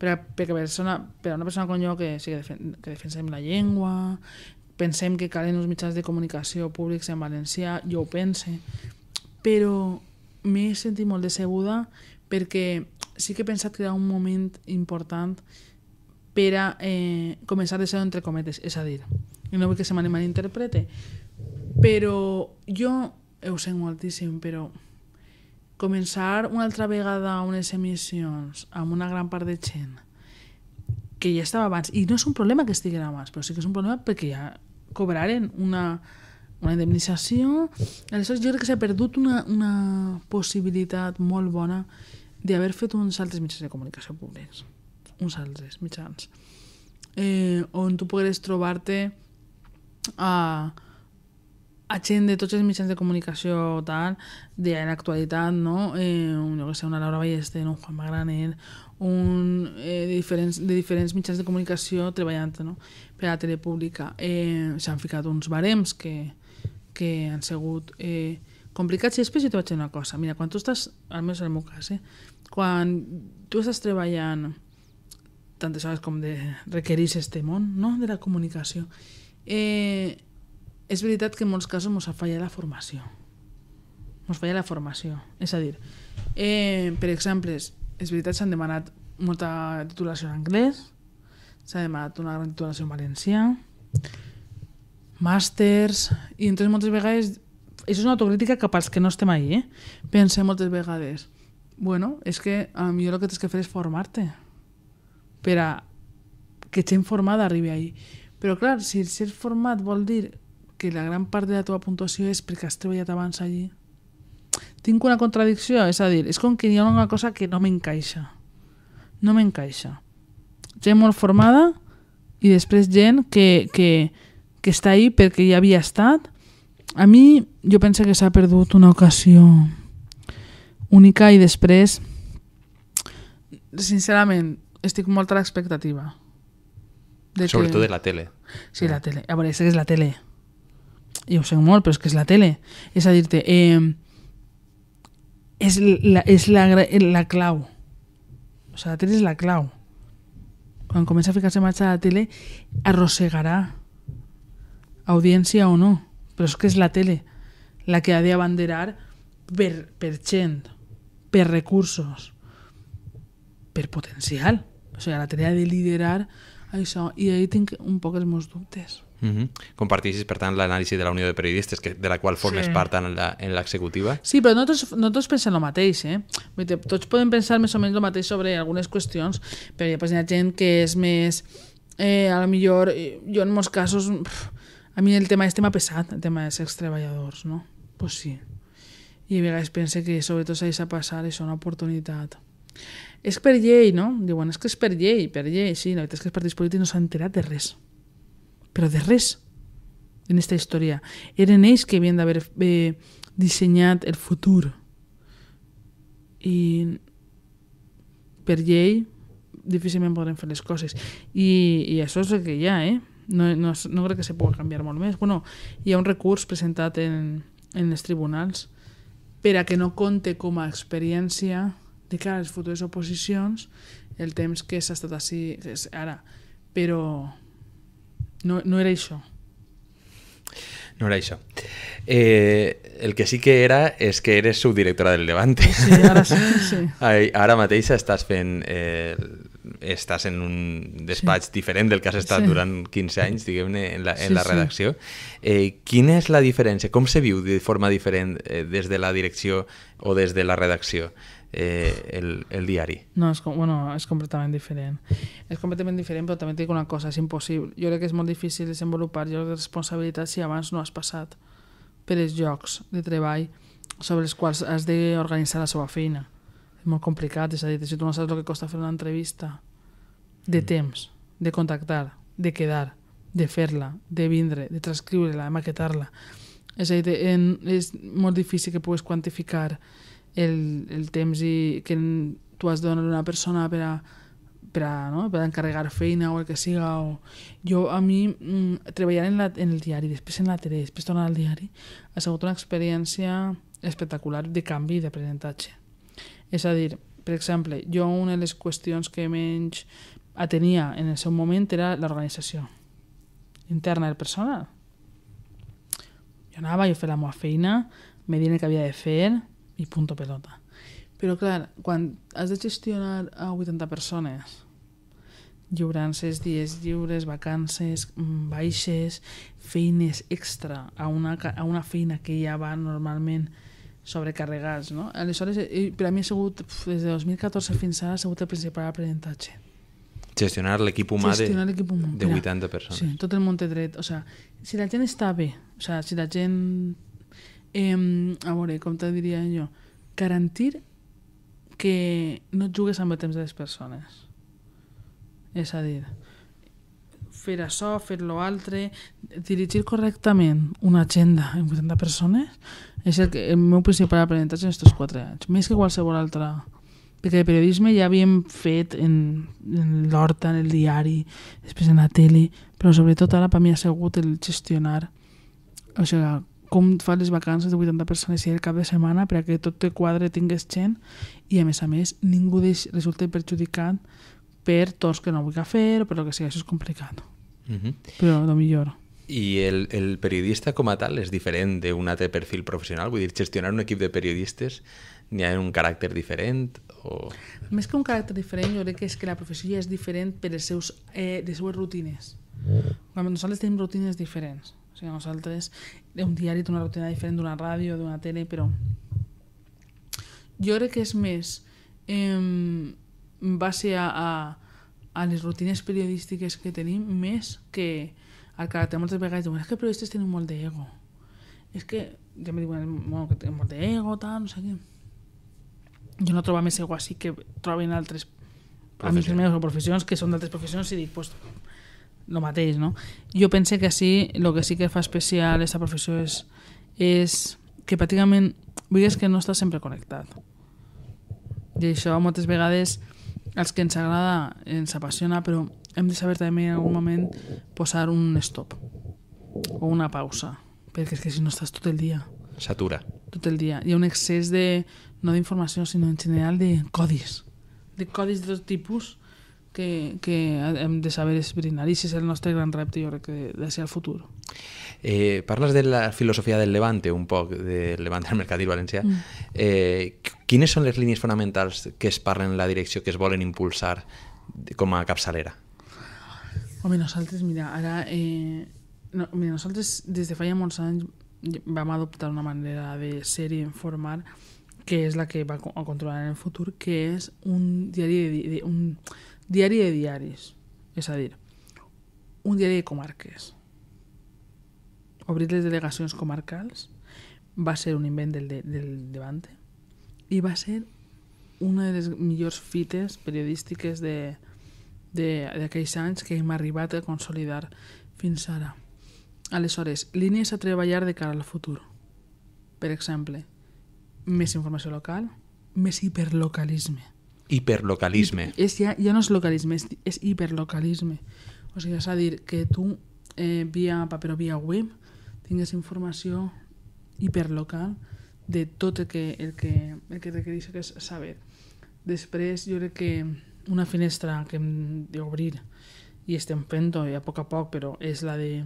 per a, perquè persona, per a una persona com jo que, sí, que, defen que defensem la llengua, pensem que calen uns mitjans de comunicació públics en valencià, jo ho pense, però m'he sentit molt decebuda perquè sí que he pensat que era un moment important per a eh, començar de ser entre cometes, és a dir, no vull que se m'anima malinterprete, però jo ho sent moltíssim, però començar una altra vegada unes emissions amb una gran part de gent que ja estava abans, i no és un problema que estiguen abans, però sí que és un problema perquè ja cobraren una, una indemnització, aleshores jo crec que s'ha perdut una, una possibilitat molt bona d'haver fet uns altres mitjans de comunicació públics uns altres mitjans eh, on tu pogueres trobar-te a, a gent de tots els mitjans de comunicació tal, de l'actualitat, no? Eh, un, jo que sé, una Laura Ballester, un Juan Magraner, un, eh, de, diferents, de diferents mitjans de comunicació treballant no? per a la tele pública Eh, S'han ficat uns barems que, que han sigut eh, complicats i després jo te vaig dir una cosa. Mira, quan tu estàs, almenys en el meu cas, eh, quan tu estàs treballant tantes hores com de requerir este món no? de la comunicació. Eh, és veritat que en molts casos ens ha fallat la formació. Ens falla la formació. És a dir, eh, per exemple, és veritat s'han demanat molta titulació en anglès, s'ha demanat una gran titulació en valencià, màsters, i entonces moltes vegades, això és una autocrítica cap als que no estem ahí, eh? pensem moltes vegades, bueno, és que a millor el que tens que fer és formar-te, per a que gent formada arribi ahir. Però clar, si ser format vol dir que la gran part de la teva puntuació és perquè has treballat abans allí, tinc una contradicció, és a dir, és com que hi ha una cosa que no m'encaixa. No m'encaixa. Gent molt formada i després gent que, que, que està ahí perquè ja havia estat. A mi, jo penso que s'ha perdut una ocasió única i després, sincerament, estic molt a l'expectativa. Sobretot que... de la tele. Sí, la mm. tele. A veure, és que és la tele. I ho sé molt, però és que és la tele. És a dir-te, eh, és, la, és la, la clau. O sigui, la tele és la clau. Quan comença a ficar-se en marxa la tele, arrossegarà audiència o no. Però és que és la tele la que ha de abanderar per, per gent, per recursos per potencial. O sigui, la tarea de liderar això, i ahí tinc un poc els meus dubtes. Mm -hmm. Comparteixis, per tant, l'anàlisi de la Unió de Periodistes, que, de la qual formes sí. part en l'executiva? Sí, però no tots, no tots pensen el mateix. Eh? dir, tots poden pensar més o menys el mateix sobre algunes qüestions, però després hi ha gent que és més... Eh, a lo millor, jo en molts casos... Pff, a mi el tema és tema pesat, el tema dels extreballadors, no? Pues sí. I a vegades pense que sobretot s'ha de passar això, una oportunitat és per llei, no? Diuen, és que és per llei, per llei. Sí, la veritat és que els partits polítics no s'han enterat de res. Però de res en aquesta història. Eren ells que havien d'haver eh, dissenyat el futur. I per llei difícilment podrem fer les coses. I, i això és el que hi ha, eh? No, no, no crec que se pugui canviar molt més. Bueno, hi ha un recurs presentat en, en els tribunals per a que no compte com a experiència de cara a les futures oposicions el temps que s'ha estat així és ara, però no, no era això. No era això. Eh, el que sí que era és que eres subdirectora del Levante. Sí, ara sí. sí. Ara mateix estàs fent... Eh, estàs en un despatx sí. diferent del que has estat sí. durant 15 anys, diguem-ne, en, la, en sí, la redacció. Sí. Eh, quina és la diferència? Com se viu de forma diferent eh, des de la direcció o des de la redacció? eh, el, el diari. No, és, com, bueno, és completament diferent. És completament diferent, però també et dic una cosa, és impossible. Jo crec que és molt difícil desenvolupar jo de responsabilitat si abans no has passat per els llocs de treball sobre els quals has d'organitzar la seva feina. És molt complicat, és a dir, si tu no saps el que costa fer una entrevista de mm. temps, de contactar, de quedar, de fer-la, de vindre, de transcriure-la, de maquetar-la... És a dir, en, és molt difícil que puguis quantificar el, el temps i que tu has de donar a una persona per a, per, a, no? per a encarregar feina o el que siga. O... Jo, a mi, mm, treballar en, la, en el diari, després en la tele, després tornar al diari, ha sigut una experiència espectacular de canvi i d'aprenentatge. És a dir, per exemple, jo una de les qüestions que menys atenia en el seu moment era l'organització interna del personal. Jo anava, jo feia la meva feina, me diuen el que havia de fer, i punto pelota. Però clar, quan has de gestionar a 80 persones lliurant els dies lliures, vacances, mm, baixes, feines extra a una, a una feina que ja va normalment sobrecarregats, no? Aleshores, eh, per a mi ha sigut, des de 2014 fins ara, ha sigut el principal aprenentatge. Gestionar l'equip humà, de, humà de 80 persones. Sí, tot el món té dret. O sea, si la gent està bé, o sea, si la gent Eh, a veure, com te diria jo? Garantir que no et jugues amb el temps de les persones. És a dir, fer això, fer lo altre, dirigir correctament una agenda en 80 persones és el, que, el meu principal aprenentatge en aquests 4 anys, més que qualsevol altra perquè el periodisme ja havíem fet en, en l'Horta, en el diari, després en la tele, però sobretot ara per mi ha sigut el gestionar, o sigui, com fa les vacances de 80 persones i el cap de setmana perquè tot el quadre tingués gent i a més a més ningú deix, resulta perjudicat per tots que no vull fer o per el que sigui, això és complicat uh mhm. -huh. però el millor i el, el periodista com a tal és diferent d'un altre perfil professional? Vull dir, gestionar un equip de periodistes n'hi ha un caràcter diferent? O... Més que un caràcter diferent, jo crec que és que la professió ja és diferent per les, seus, eh, les seues rutines. Quan nosaltres tenim rutines diferents Digamos, al 3, de un de una rutina diferente una radio, de una tele, pero yo creo que es mes em, en base a, a, a les rutines que tenim més que al caràcter moltes vegades diuen es que un tenen de ego es que yo me digo bueno, que tenen de ego, tal, no sé qué yo no trobo més ego así que troben altres amics meus o profesiones que son d'altres profesiones y y pues, el mateix, no? Jo pense que sí, el que sí que fa especial aquesta professió és, és que pràcticament vulguis que no està sempre connectat. I això moltes vegades els que ens agrada ens apassiona, però hem de saber també en algun moment posar un stop o una pausa, perquè és que si no estàs tot el dia... S'atura. Tot el dia. Hi ha un excés de, no d'informació, sinó en general de codis. De codis de tot tipus que, que hem de saber esbrinar i si és el nostre gran repte, jo crec que de ser el futur. Eh, parles de la filosofia del Levante, un poc, del Levante al mercatil valencià. Mm. Eh, quines són les línies fonamentals que es parlen en la direcció que es volen impulsar com a capçalera? Home, nosaltres, mira, ara... Eh, no, mira, nosaltres des de fa ja molts anys vam adoptar una manera de ser i informar que és la que va a controlar en el futur, que és un diari de, de un diari de diaris, és a dir, un diari de comarques. Obrir les delegacions comarcals va ser un invent del, de, del Levante i va ser una de les millors fites periodístiques d'aquells anys que hem arribat a consolidar fins ara. Aleshores, línies a treballar de cara al futur. Per exemple, més informació local, més hiperlocalisme hiperlocalisme. És, ja, ja no és localisme, és, és hiperlocalisme. O sigui, és a dir, que tu eh, via paper o via web tingues informació hiperlocal de tot el que, el que, el que requereix que és saber. Després jo crec que una finestra que hem mm, d'obrir i estem fent-ho a poc a poc, però és la de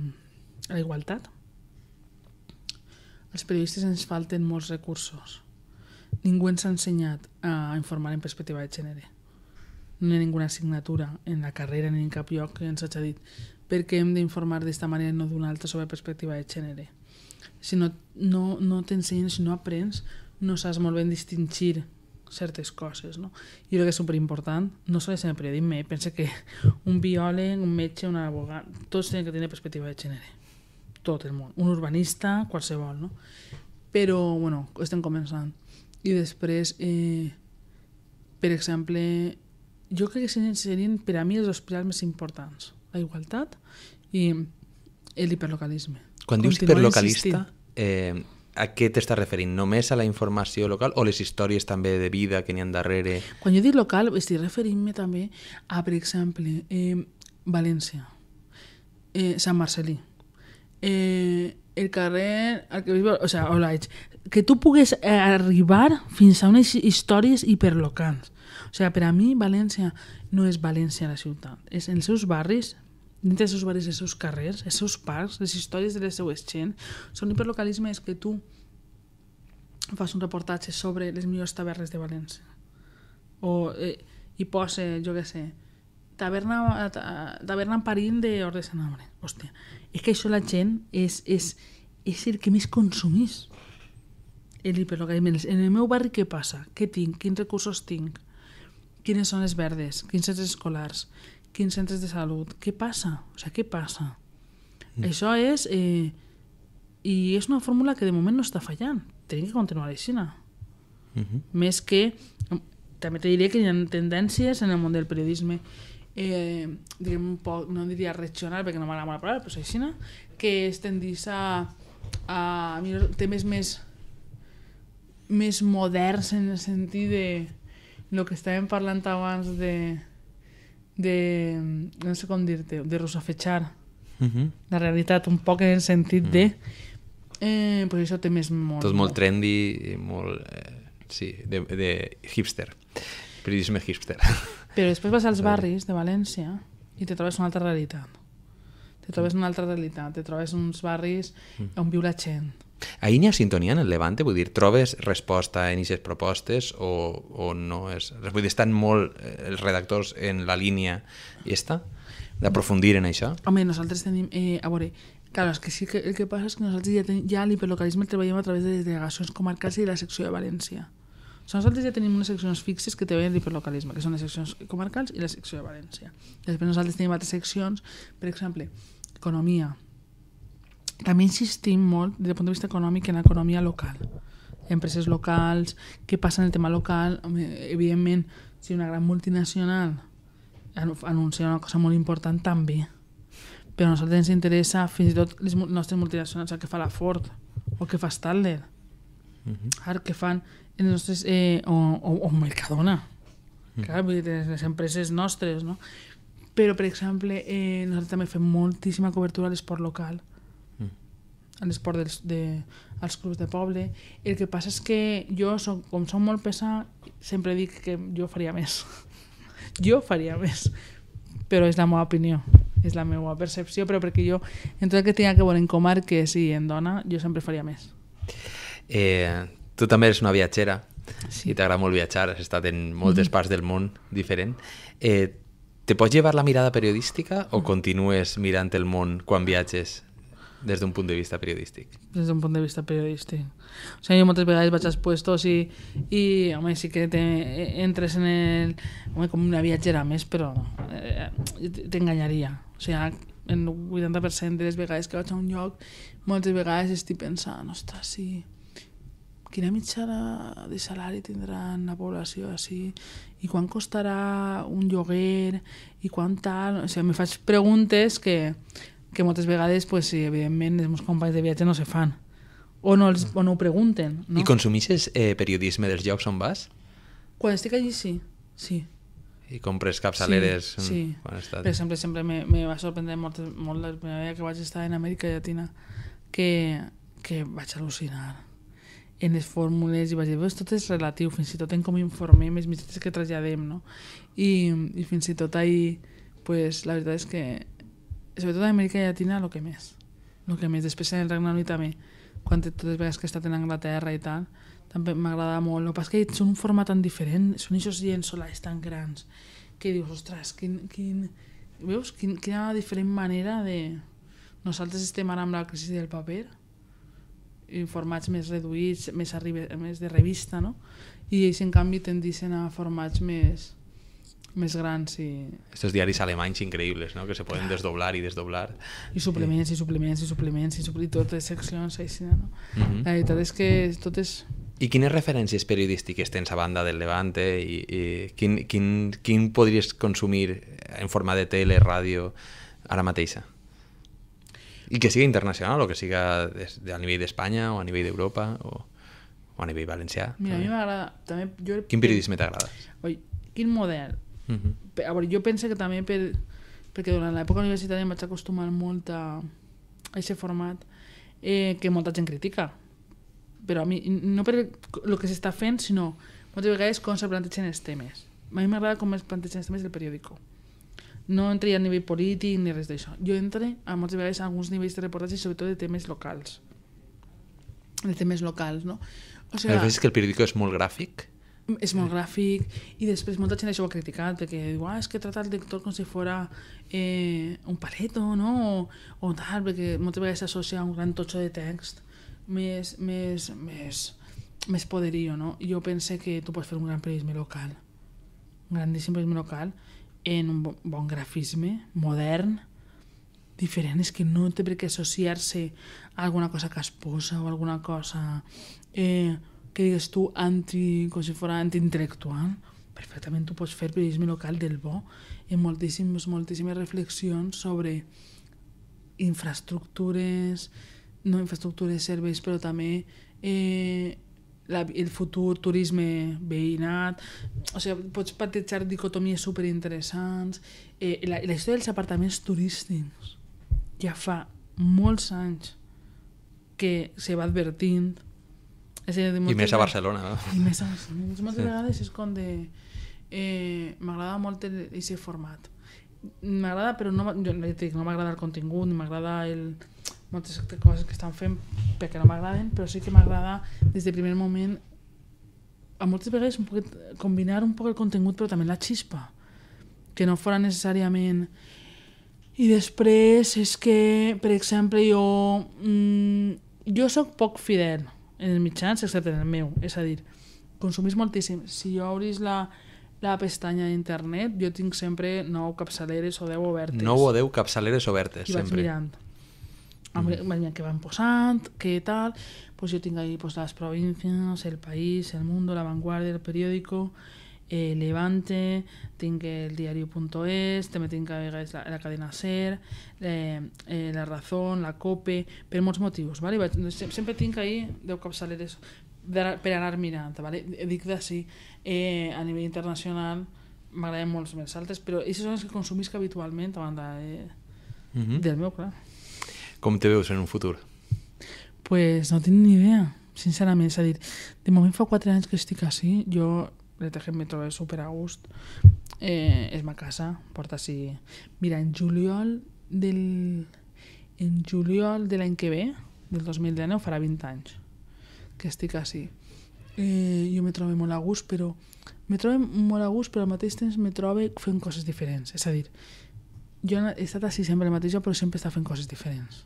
la igualtat. Els periodistes ens falten molts recursos ningú ens ha ensenyat a informar en perspectiva de gènere. No hi ha ninguna assignatura en la carrera ni en cap lloc que ens hagi dit per què hem d'informar d'esta manera i no d'una altra sobre perspectiva de gènere. Si no, no, no t'ensenyen, si no aprens, no saps molt ben distingir certes coses, no? I crec que és superimportant, no només en el periodisme, pensa que un biòleg, un metge, un abogat, tots tenen que tenir perspectiva de gènere. Tot el món. Un urbanista, qualsevol, no? Però, bueno, estem començant. I després, eh, per exemple, jo crec que serien, per a mi els dos pilars més importants, la igualtat i l'hiperlocalisme. Quan dius Continuar hiperlocalista, eh, a què t'estàs referint? Només a la informació local o les històries també de vida que n'hi ha darrere? Quan jo dic local, estic referint-me també a, per exemple, eh, València, eh, Sant Marcelí, eh, el carrer Arquebisbe, o sea, que tu pugues eh, arribar fins a unes històries hiperlocals. O sigui, per a mi València no és València la ciutat, és els seus barris, dintre dels seus barris, els seus carrers, els seus parcs, les històries de les seues gent. Són hiperlocalismes que tu fas un reportatge sobre les millors tavernes de València. O eh, hi posa, jo què sé, taverna, taverna en Parint de Hort de Sant Hòstia, és que això la gent és, és, és el que més consumís el hiperlocalisme. En el meu barri què passa? Què tinc? Quins recursos tinc? Quines són les verdes? Quins centres escolars? Quins centres de salut? Què passa? O sigui, què passa? Mm. Això és... Eh, i és una fórmula que de moment no està fallant. Tenim que continuar així. Mm -hmm. Més que... També te diré que hi ha tendències en el món del periodisme eh, diguem un poc, no diria regional perquè no m'agrada molt la paraula, però així, que es tendís a, a, a temes més més moderns en el sentit de el que estàvem parlant abans de de, no sé com dir-te, de rosafetxar uh mhm. -huh. la realitat un poc en el sentit uh -huh. de mhm. eh, pues això té més molt... Tot molt trendy, i molt... Eh, sí, de, de hipster, periodisme hipster. Però després vas als barris de València i te trobes una altra realitat. Te trobes una altra realitat, te trobes uns barris mm. on viu la gent, Ahir n'hi ha sintonia en el Levante? Vull dir, trobes resposta en aquestes propostes o, o no? És... Vull dir, estan molt eh, els redactors en la línia aquesta? d'aprofundir en això? Home, nosaltres tenim... Eh, a veure, clar, és que sí que el que passa és que nosaltres ja, ten, ja l'hiperlocalisme el treballem a través de les delegacions comarcals i la secció de València. O sigui, nosaltres ja tenim unes seccions fixes que treballen l'hiperlocalisme, que són les seccions comarcals i la secció de València. Després nosaltres tenim altres seccions, per exemple, economia, també insistim molt des del punt de vista econòmic en l'economia local empreses locals, què passa en el tema local evidentment si una gran multinacional anuncia una cosa molt important també però a nosaltres ens interessa fins i tot les nostres multinacionals el que fa la Ford o el que fa Stadler mhm. uh -huh. el que fan els nostres, eh, o, o, o Mercadona uh mhm. -huh. clar, les, les empreses nostres no? però per exemple eh, nosaltres també fem moltíssima cobertura a l'esport local a l'esport dels, de, als clubs de poble. El que passa és que jo, soc, com soc molt pesa, sempre dic que jo faria més. jo faria més. Però és la meva opinió, és la meva percepció, però perquè jo, en tot el que tinc que veure en comarques i en dona, jo sempre faria més. Eh, tu també eres una viatgera sí. i t'agrada molt viatjar, has estat en moltes mm -hmm. parts del món diferent. Eh, te pots llevar la mirada periodística o mm. continues mirant el món quan viatges? Des d'un punt de vista periodístic. Des d'un punt de vista periodístic. O sigui, jo moltes vegades vaig als puestos i, i home, sí que te, entres en el... Home, com una viatgera més, però no. Eh, T'enganyaria. O sigui, en el 80% de les vegades que vaig a un lloc, moltes vegades estic pensant, ostres, sí, quina mitjana de salari tindran la població així, i quan costarà un lloguer, i quan tal... O sigui, me faig preguntes que que moltes vegades, pues, evidentment, els meus companys de viatge no se fan. O no, els, o no ho pregunten. No? I consumixes eh, periodisme dels llocs on vas? Quan estic allí, sí. sí. I compres capçaleres? Sí, mm, sí. Quan estàs... per exemple, sempre me, me va sorprendre molt, molt la primera vegada que vaig estar en Amèrica Llatina que, que vaig al·lucinar en les fórmules i vaig dir, tot és relatiu, fins i tot en com informem, els missatges que traslladem, no? I, i fins i tot ahir, pues, la veritat és que sobretot a Amèrica Llatina, el que més. El que més. Després en el Regne Unit també, quan totes les vegades que he estat en Anglaterra i tal, també m'agrada molt. El que passa que són un format tan diferent, són aquests llençolais tan grans, que dius, ostres, quin, quin, veus? Quin, quina diferent manera de... Nosaltres estem ara amb la crisi del paper, en formats més reduïts, més, arriba, més de revista, no? I ells, en canvi, tendixen a formats més més grans, sí. Estos diaris alemanys increïbles, no? Que se poden desdoblar i desdoblar. I suplements, i suplements, i suplements, i, suplements, i totes seccions, així, no? Uh mhm. -huh. La veritat és que tot és... I quines referències periodístiques tens a banda del Levante? I, i quin, quin, quin podries consumir en forma de tele, ràdio, ara mateixa? I que sigui internacional o que sigui des, a nivell d'Espanya o a nivell d'Europa o, o a nivell valencià. Mira, també. a mi m'agrada... Jo... Quin periodisme t'agrada? Quin model? Mm mm-hmm. -huh. A veure, jo penso que també per, perquè durant l'època universitària em vaig acostumar molt a aquest format eh, que molta gent critica però a mi, no per el que s'està fent, sinó moltes vegades com se plantegen els temes. A mi m'agrada com es plantegen els temes del periòdico. No entre a nivell polític ni res d'això. Jo entré a moltes vegades a alguns nivells de reportatge, sobretot de temes locals. De temes locals, no? O sigui, a vegades que el periòdic és molt gràfic és molt gràfic i després molta gent això ho ha criticat perquè diu, ah, és que tracta el director com si fora eh, un paleto, no? O, o tal, perquè moltes vegades s'associa un gran totxo de text més, més, més, més poderio, no? Jo pense que tu pots fer un gran periodisme local, un grandíssim periodisme local, en un bon, bon grafisme, modern, diferent, és que no té per què associar-se a alguna cosa casposa o alguna cosa eh, que digues tu anti, com si fora antiintel·lectual, perfectament tu pots fer periodisme local del bo i moltíssimes, moltíssimes reflexions sobre infraestructures, no infraestructures, serveis, però també eh, la, el futur, turisme veïnat, o sigui, pots partejar dicotomies superinteressants, eh, la, la història dels apartaments turístics ja fa molts anys que se va advertint és a dir, I més a Barcelona. I més a Barcelona. Moltes sí. vegades és com de... Eh, m'agrada molt aquest format. M'agrada, però no, jo dic, no m'agrada el contingut, ni m'agrada el moltes coses que estan fent perquè no m'agraden, però sí que m'agrada des del primer moment a moltes vegades un poquet, combinar un poc el contingut però també la xispa que no fora necessàriament i després és que per exemple jo mmm, jo sóc poc fidel en els mitjans, excepte en el meu. És a dir, consumís moltíssim. Si jo obris la, la pestanya d'internet, jo tinc sempre 9 capçaleres o 10 obertes. 9 o 10 capçaleres obertes, I sempre. Mm. I vaig mirant. Mm. Vaig què van posant, què tal... Pues jo tinc ahí pues, les províncies, el país, el món, la vanguardia, el periòdico eh, Levante, tinc el diario.es, també tinc a vegades la, la cadena SER, eh, eh, la Razón, la COPE, per molts motius, vale? Vaig, sempre tinc ahir 10 capçaleres de, per anar mirant, vale? dic de sí, eh, a nivell internacional m'agraden molts més altres, però aquestes són les que consumisc habitualment a banda de, uh -huh. Mhm. del meu, clar. Com te veus en un futur? Pues no tinc ni idea, sincerament. És a dir, de moment fa 4 anys que estic així, jo Tejen me trobo super a gust. Eh, és ma casa, porta així... Mira, en juliol del... En juliol de l'any que ve, del 2019, farà 20 anys que estic així. Eh, jo me trobo molt a gust, però me trobo molt a gust, però al mateix temps me trobo fent coses diferents. És a dir, jo he estat així sempre el mateix, però sempre està fent coses diferents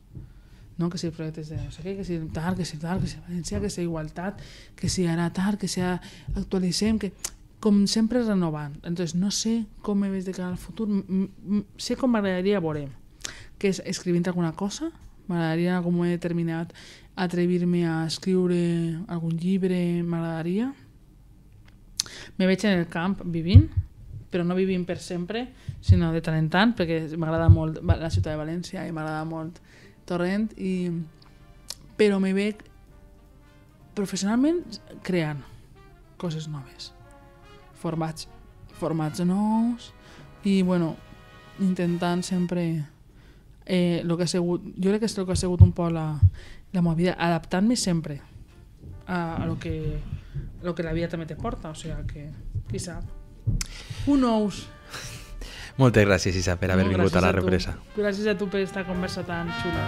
no? que si el projecte és de no sé què, que si tal, que si tal, que si valencià, que si igualtat, que si ara tal, que si actualitzem, que com sempre renovant. Entonces, no sé com he vist de cara al futur, sé com m'agradaria veure, que és escrivint alguna cosa, m'agradaria com he determinat atrevir-me a escriure algun llibre, m'agradaria. Me veig en el camp vivint, però no vivim per sempre, sinó de tant en tant, perquè m'agrada molt la ciutat de València i m'agrada molt Torrent, i... però me veig professionalment creant coses noves, formats, formats nous i bueno, intentant sempre eh, lo que ha sigut, jo crec que és el que ha sigut un poc la, la meva vida, adaptant-me sempre a, a lo que, lo que la vida també te porta, o sigui sea que, qui sap. Un nous moltes gràcies, Isa, per haver no, vingut a la represa. A gràcies a tu per aquesta conversa tan xula.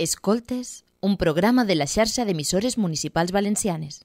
Escoltes, un programa de la xarxa d'emissores municipals valencianes.